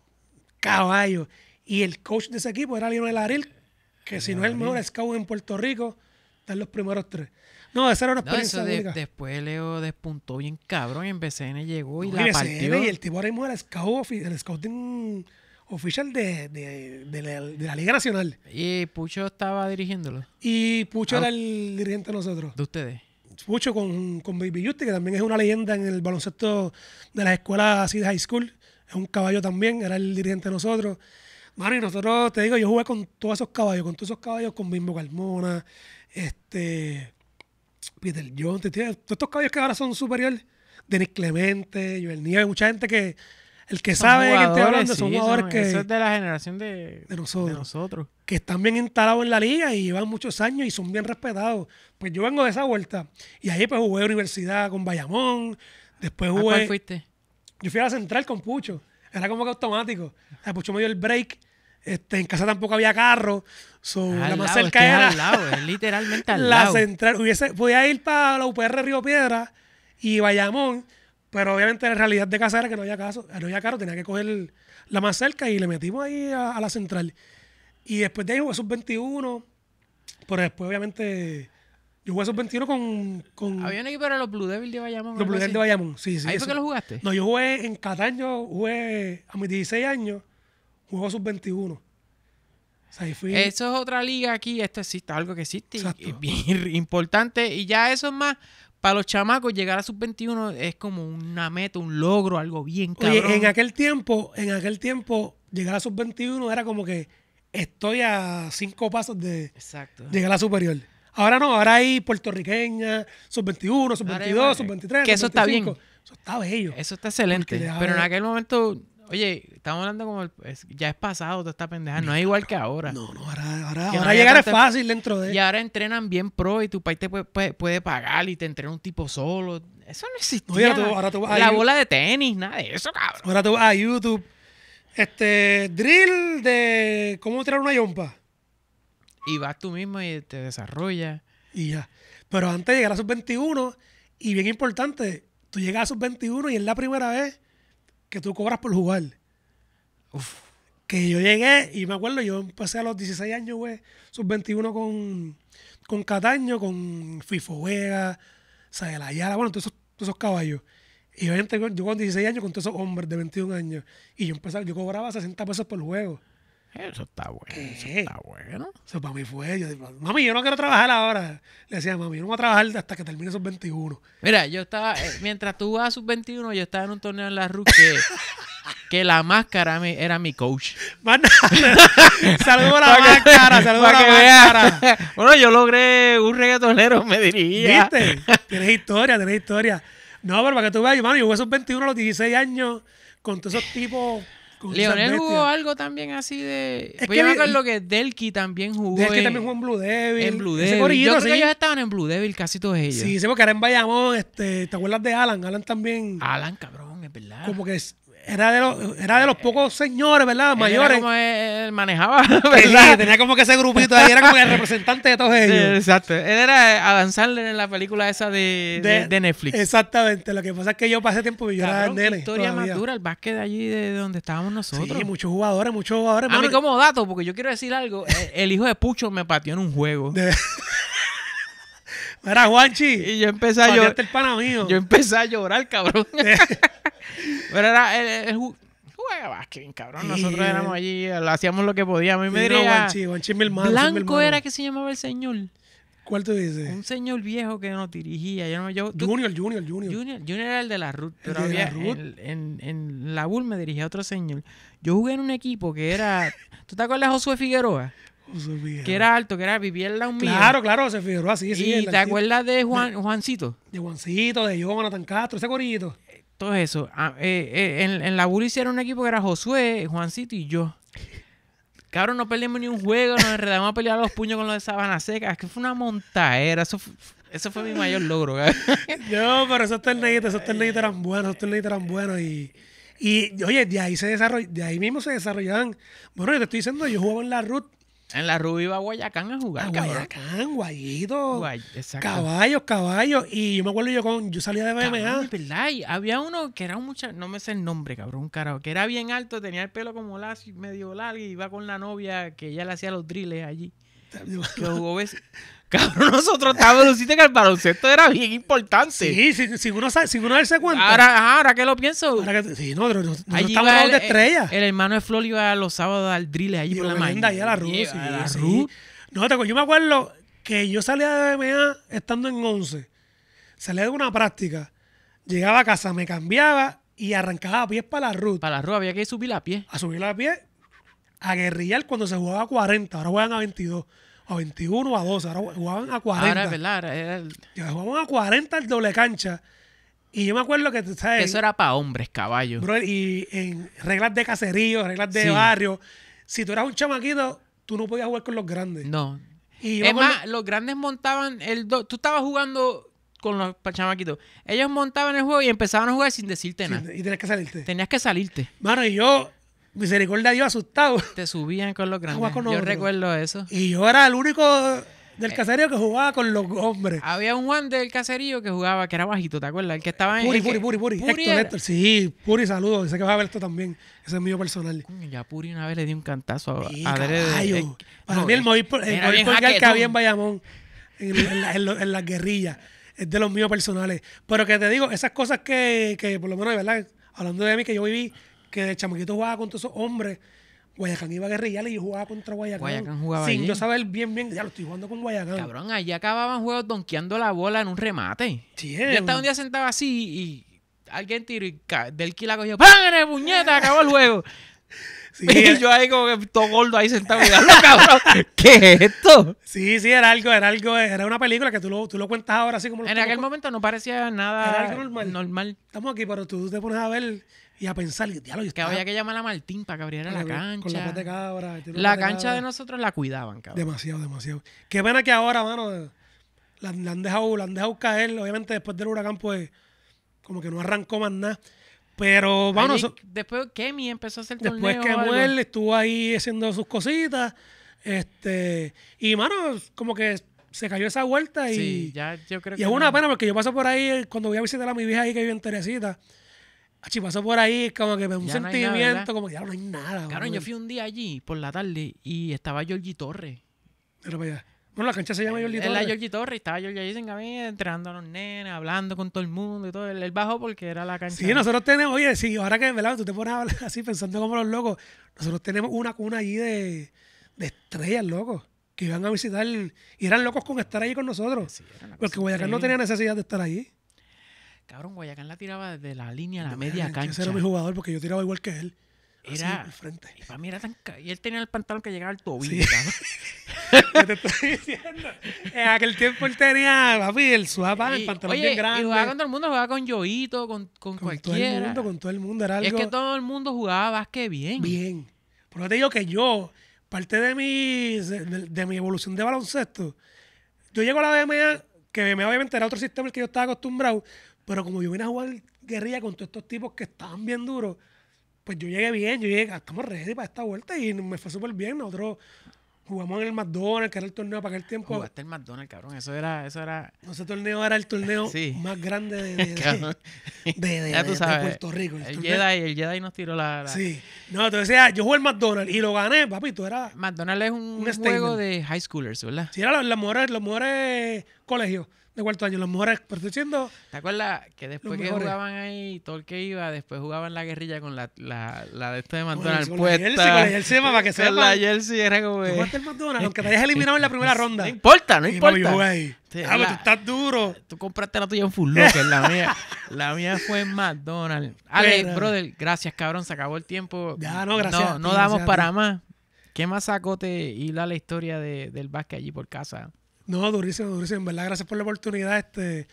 Caballo. Y el coach de ese equipo era Lionel aril que si no es el mejor scout en Puerto Rico, de los primeros tres. No, esa era una experiencia Después Leo despuntó bien cabrón en BCN llegó y, la Y el tipo ahora mismo era el, scout, oficial de, la, Liga Nacional. Y Pucho estaba dirigiéndolo. Y Pucho ah. era el dirigente de nosotros. De ustedes mucho con, con Baby yuste que también es una leyenda en el baloncesto de las escuelas así de high school. Es un caballo también, era el dirigente de nosotros. Mano, y nosotros, te digo, yo jugué con todos esos caballos, con todos esos caballos, con Bimbo Carmona, este, Peter John, todos estos caballos que ahora son superiores, Denis Clemente, Joel Nieves, mucha gente que el que sabe de estoy hablando son jugadores que. es de la generación de, nosotros, Que están bien instalados en la liga y llevan muchos años y son bien respetados. Pues yo vengo de esa vuelta. Y ahí pues jugué universidad con Bayamón. Después jugué. ¿A fuiste? Yo fui a la central con Pucho. Era como que automático. O Pucho me dio el break. Este, en casa tampoco había carro. So, la más cerca era. Al lado, literalmente al la central. Hubiese, podía ir para la UPR Río Piedra y Bayamón pero obviamente la realidad de casa era que no había caso, no había caro, tenía que coger la más cerca y le metimos ahí a, la central. Y después de ahí jugué sub 21, pero después obviamente yo jugué sub 21 con, Había un equipo de los Blue Devils de Bayamón. Los Blue Devils de Bayamón, sí, sí. ¿Ahí eso. fue que lo jugaste? No, yo jugué en Cataño, jugué a mis 16 años, jugué sub 21. Eso es otra liga aquí, esto existe, algo que existe es bien importante. Y ya eso es más para los chamacos llegar a sub 21 es como una meta, un logro, algo bien cabrón. en aquel tiempo, en aquel tiempo llegar a sub 21 era como que estoy a cinco pasos de Exacto. llegar a superior. Ahora no, ahora hay puertorriqueña, sub 21, sub 22, sub 23. eso está bien. Eso está bello. Eso está excelente. Pero en aquel momento Oye, estamos hablando como. ya es pasado toda esta pendeja. No es igual que ahora. No, no, ahora, ahora, llegar es fácil dentro de. Y ahora entrenan bien pro y tu país te puede, pagar y te entrena un tipo solo. Eso no existía. Oye, tú, ahora tú vas la bola de tenis, nada de eso, cabrón. Ahora tú vas a YouTube. Este. Drill de. ¿Cómo tirar una yompa? Y vas tú mismo y te desarrollas. Y ya. Pero antes de llegar a sub 21, y bien importante, tú llegas a sub 21 y es la primera vez que tú cobras por jugar. Que yo llegué y me acuerdo, yo empecé a los 16 años, güey, sub-21 con, con Cataño, con Fifo Vega, bueno, todos esos, caballos. Y yo, yo con 16 años, con todos esos hombres de 21 años. Y yo empecé yo cobraba 60 pesos por juego. Eso está bueno. Eso está bueno. para mí fue. Yo, mami, yo no quiero trabajar ahora. Le decía, mami, yo no voy a trabajar hasta que termine sus 21. Mira, yo estaba. Eh, mientras tú vas a sus 21, yo estaba en un torneo en la RUC que, que la máscara era mi coach. saludos a la máscara, saludos a la máscara. bueno, yo logré un reggaetonero, me diría. ¿Viste? Tienes historia, tienes historia. No, pero para que tú veas, yo, yo jugué a esos 21 a los 16 años con todos esos tipos Leonel jugó algo también así de. Es pues que yo que Delky también jugó. Delky también jugó en Blue Devil. En Blue Devil. que ellos estaban en Blue Devil, casi todos ellos. Sí, se porque era en Bayamón, este, ¿te acuerdas de Alan? Alan también. Alan, cabrón, es verdad. Como que era de los, era de los eh, pocos señores, ¿verdad? Mayores. como él manejaba, ¿verdad? tenía como que ese grupito ahí, era como el representante de todos ellos. exacto. Él era avanzarle en la película esa de, de, Netflix. Exactamente. Lo que pasa es que yo pasé tiempo y yo era historia madura más dura, el básquet de allí, de donde estábamos nosotros. Sí, muchos jugadores, muchos jugadores. A mí como dato, porque yo quiero decir algo. Eh, el, hijo de Pucho me pateó en un juego. De... Era Juanchi. Y yo empecé a llorar. el Yo empecé a llorar, cabrón. Eh. Pero era. El, el, jugaba básquet, cabrón. Nosotros éramos allí, hacíamos lo que podíamos. Y me diría, Juanchi, Juanchi mi hermano. Blanco era que se llamaba el señor. ¿Cuál te dices Un señor viejo que nos dirigía. Yo yo, junior, Junior, Junior. Junior era el de la RUT. Pero había, Ruth? En, en, la Bull me dirigía otro señor. Yo jugué en un equipo que era. ¿Tú te acuerdas de Josué Figueroa? que era alto, que era vivía la Claro, claro, se figuró así ¿Y te acuerdas de Juan, Juancito? De Juancito, de Jonathan Castro, ese corillito. todo eso. Ah, eh, eh, en, en, la Bully era un equipo que era Josué, Juancito y yo. Cabrón, no perdimos ni un juego, nos enredamos a pelear los puños con los de Sabana Seca. Es que fue una montaera. Eso fue, eso fue mi mayor logro. no, pero esos terneritos esos eran buenos, esos ternitos eran buenos y... oye, de ahí se de ahí mismo se desarrollaban. Bueno, yo te estoy diciendo, yo jugaba en la RUT en la Rubí iba a Guayacán a jugar. Guayacán, Guayito. caballos, caballos. Y yo me acuerdo yo con, yo salía de BMA. había uno que era un muchacho, no me sé el nombre, cabrón, carajo, que era bien alto, tenía el pelo como medio largo, y iba con la novia que ella le hacía los drills allí. que jugó, Cabrón, nosotros estábamos luciste que el baloncesto era bien importante. Sí, sin, uno, sin uno darse cuenta. Ahora, ahora que lo pienso. Ahora sí, no, nosotros estamos el, de estrellas. El, hermano de Flor iba los sábados al drill allí por la mañana. Y a la ruth. No, te, yo me acuerdo que yo salía de BMA estando en 11. Salía de una práctica. Llegaba a casa, me cambiaba y arrancaba a pies para la ruta. Para la ruta había que subir a pie. A subir a pie, a guerrillar cuando se jugaba a 40, ahora juegan a 22 a 21, a 12. Ahora jugaban a 40. Ahora, ¿verdad? jugaban a 40 el doble cancha. Y yo me acuerdo que, ¿sabes? Eso era para hombres, caballos. y en reglas de caserío, reglas de barrio. Si tú eras un chamaquito, tú no podías jugar con los grandes. No. Y es más, los... grandes montaban el... Tú estabas jugando con los chamaquitos. Ellos montaban el juego y empezaban a jugar sin decirte nada. Y tenías que salirte. Tenías que salirte. Mano, y yo Misericordia Dios asustado. Te subían con los grandes. yo recuerdo eso. Y yo era el único del eh, caserío que jugaba con los hombres. Había un Juan del caserío que jugaba, que era bajito, ¿te acuerdas? El que estaba en. Puri, Puri, Puri, Puri. Héctor, Héctor, sí, Puri, saludos. Sé que vas a ver esto también. Ese es mío personal. ya Puri una vez le di un cantazo a, sí, Para mí el móvil que había en Bayamón, en, las guerrillas, es de los míos personales. Pero que te digo, esas cosas que, que por lo menos, de verdad, hablando de mí, que yo viví que de chamaquito jugaba contra esos hombres. Guayacán iba a guerrillar y jugaba contra Guayacán. Guayacán jugaba Sin yo saber bien, bien, ya lo estoy jugando con Guayacán. Cabrón, allá acababan juegos donkeando la bola en un remate. Sí, Yo estaba un día sentado así y alguien tiró y del la cogió. el puñeta! Acabó el juego. Sí, y yo ahí como que todo gordo ahí sentado cabrón! ¿Qué es esto? Sí, sí, era algo, era algo, era una película que tú lo, tú lo cuentas ahora así como... En aquel momento no parecía nada era algo normal. normal. Estamos aquí, pero tú te pones a ver y a pensar, diablo, que había que llamar a Martín para que abriera la, cancha. la cancha de nosotros la cuidaban, cabrón. Demasiado, demasiado. Qué pena que ahora, mano, la, han, dejado, la han dejado caer. Obviamente, después del huracán, pues, como que no arrancó más nada. Pero, vamos. después Kemi empezó a hacer después Después que muere estuvo ahí haciendo sus cositas. Este. Y, mano, como que se cayó esa vuelta y. Sí, ya yo creo y es una pena porque yo paso por ahí cuando voy a visitar a mi vieja ahí que vive en Teresita. Achi, pasó por ahí como que me un sentimiento, como que ya no hay nada. Claro, yo fui un día allí por la tarde y estaba Georgie Torres. Era pues, Bueno, la cancha se llama Georgie Torres. La Georgie Torres, estaba Georgie allí sin camilla, entrenando a los nenes, hablando con todo el mundo y todo. El, bajo porque era la cancha. Sí, nosotros tenemos, oye, sí, ahora que ¿verdad? tú te pones a hablar así pensando como los locos, nosotros tenemos una cuna allí de, de estrellas, locos que iban a visitar y eran locos con estar ahí con nosotros. porque Guayacán no tenía necesidad de estar ahí. Cabrón, Guayacán la tiraba desde la línea a la media cancha. Ese era mi jugador porque yo tiraba igual que él. Era. Y tan. él tenía el pantalón que llegaba al tobillo, sí. te estoy diciendo. En aquel tiempo él tenía, papi, el suapa, el pantalón bien grande. Y jugaba con todo el mundo, jugaba con Yoito, con, con, con cualquiera. Todo el mundo, con todo el mundo. Era algo... es que todo el mundo jugaba básquet bien. Bien. Por eso te digo que yo, parte de mi, de, mi evolución de baloncesto, yo llego a la BMA, que BMA obviamente era otro sistema al que yo estaba acostumbrado, pero como yo vine a jugar guerrilla con todos estos tipos que estaban bien duros, pues yo llegué bien, yo llegué, ah, estamos ready para esta vuelta y me fue súper bien. Nosotros jugamos en el McDonald's, que era el torneo para aquel tiempo. Jugaste el McDonald's, cabrón. Eso era, eso era. Ese torneo era el torneo más grande de, de, Puerto Rico. El, Jedi, el nos tiró la. Sí. No, entonces yo jugué el McDonald's y lo gané, papito. Era McDonald's es un, juego de high schoolers, ¿verdad? Sí, era los mejores, los mejores colegios de cuarto año, los mejores, pero estoy diciendo... ¿Te acuerdas que después que jugaban ahí, todo el que iba, después jugaban la guerrilla con la, la, de esto de McDonald's con la, puesta? Con la jersey, con la jersey, para que sea la jersey era como... el McDonald's, aunque te hayas eliminado en la primera ronda. No importa, no importa. ah, pues tú estás duro. Tú compraste la tuya en Full Locker, la mía. la mía fue en McDonald's. Ale, brother, gracias, cabrón, se acabó el tiempo. Ya, no, gracias. No, damos para más. ¿Qué más sacote y la, la historia de, del básquet allí por casa? No, durísimo, durísimo. En verdad, gracias por la oportunidad. Este,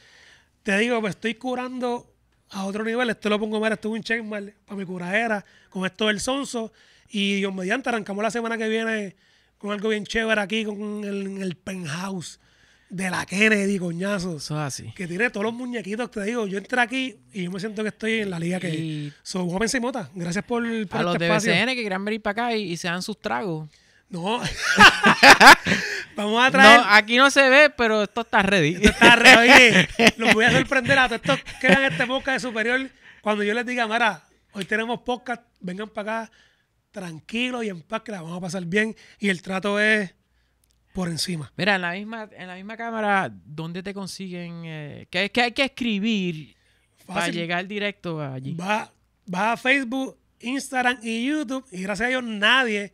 te digo, me estoy curando a otro nivel. Esto lo pongo, esto es un mal para mi curadera con esto del sonso. Y Dios mediante, arrancamos la semana que viene con algo bien chévere aquí, con el, penthouse de la Kennedy, coñazo. Eso así. Que tiene todos los muñequitos, te digo. Yo entré aquí y yo me siento que estoy en la liga que. son jóvenes y Mota, gracias por, por A este los de que quieran venir para acá y se dan sus tragos. No. Vamos a traer. No, aquí no se ve, pero esto está ready. está ready. los voy a sorprender a todos estos que vean este podcast de superior. Cuando yo les diga, Mara, hoy tenemos podcast, vengan para acá tranquilos y en paz, que la vamos a pasar bien. Y el trato es por encima. Mira, en la misma, en la misma cámara, ¿dónde te consiguen? Eh, ¿Qué que, que hay que escribir para llegar directo allí? Va, va a Facebook, Instagram y YouTube. Y gracias a Dios, nadie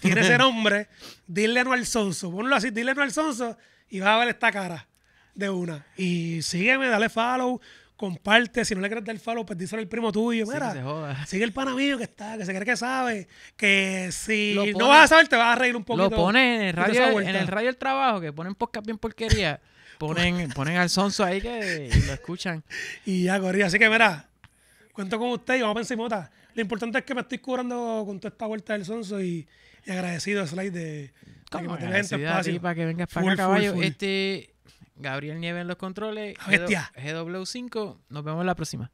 tiene ese nombre, dile no al sonso. Ponlo así, dile no al sonso y vas a ver esta cara de una. Y sígueme, dale follow, comparte. Si no le quieres dar follow, perdí pues solo al primo tuyo. Mira, sigue el pana mío que está, que se cree que sabe. Que si no vas a saber, te vas a reír un poco, Lo pones en el radio, en el radio del trabajo, que ponen podcast bien porquería. Ponen, pues ponen al sonso ahí que lo escuchan. y ya, corría. Así que mira, cuento con usted y vamos a pensar, Lo importante es que me estoy curando con toda esta vuelta del sonso y y agradecido a Slide de, de que me y para que vengas para el caballo. Este, Gabriel Nieves en los controles. GW5. Nos vemos la próxima.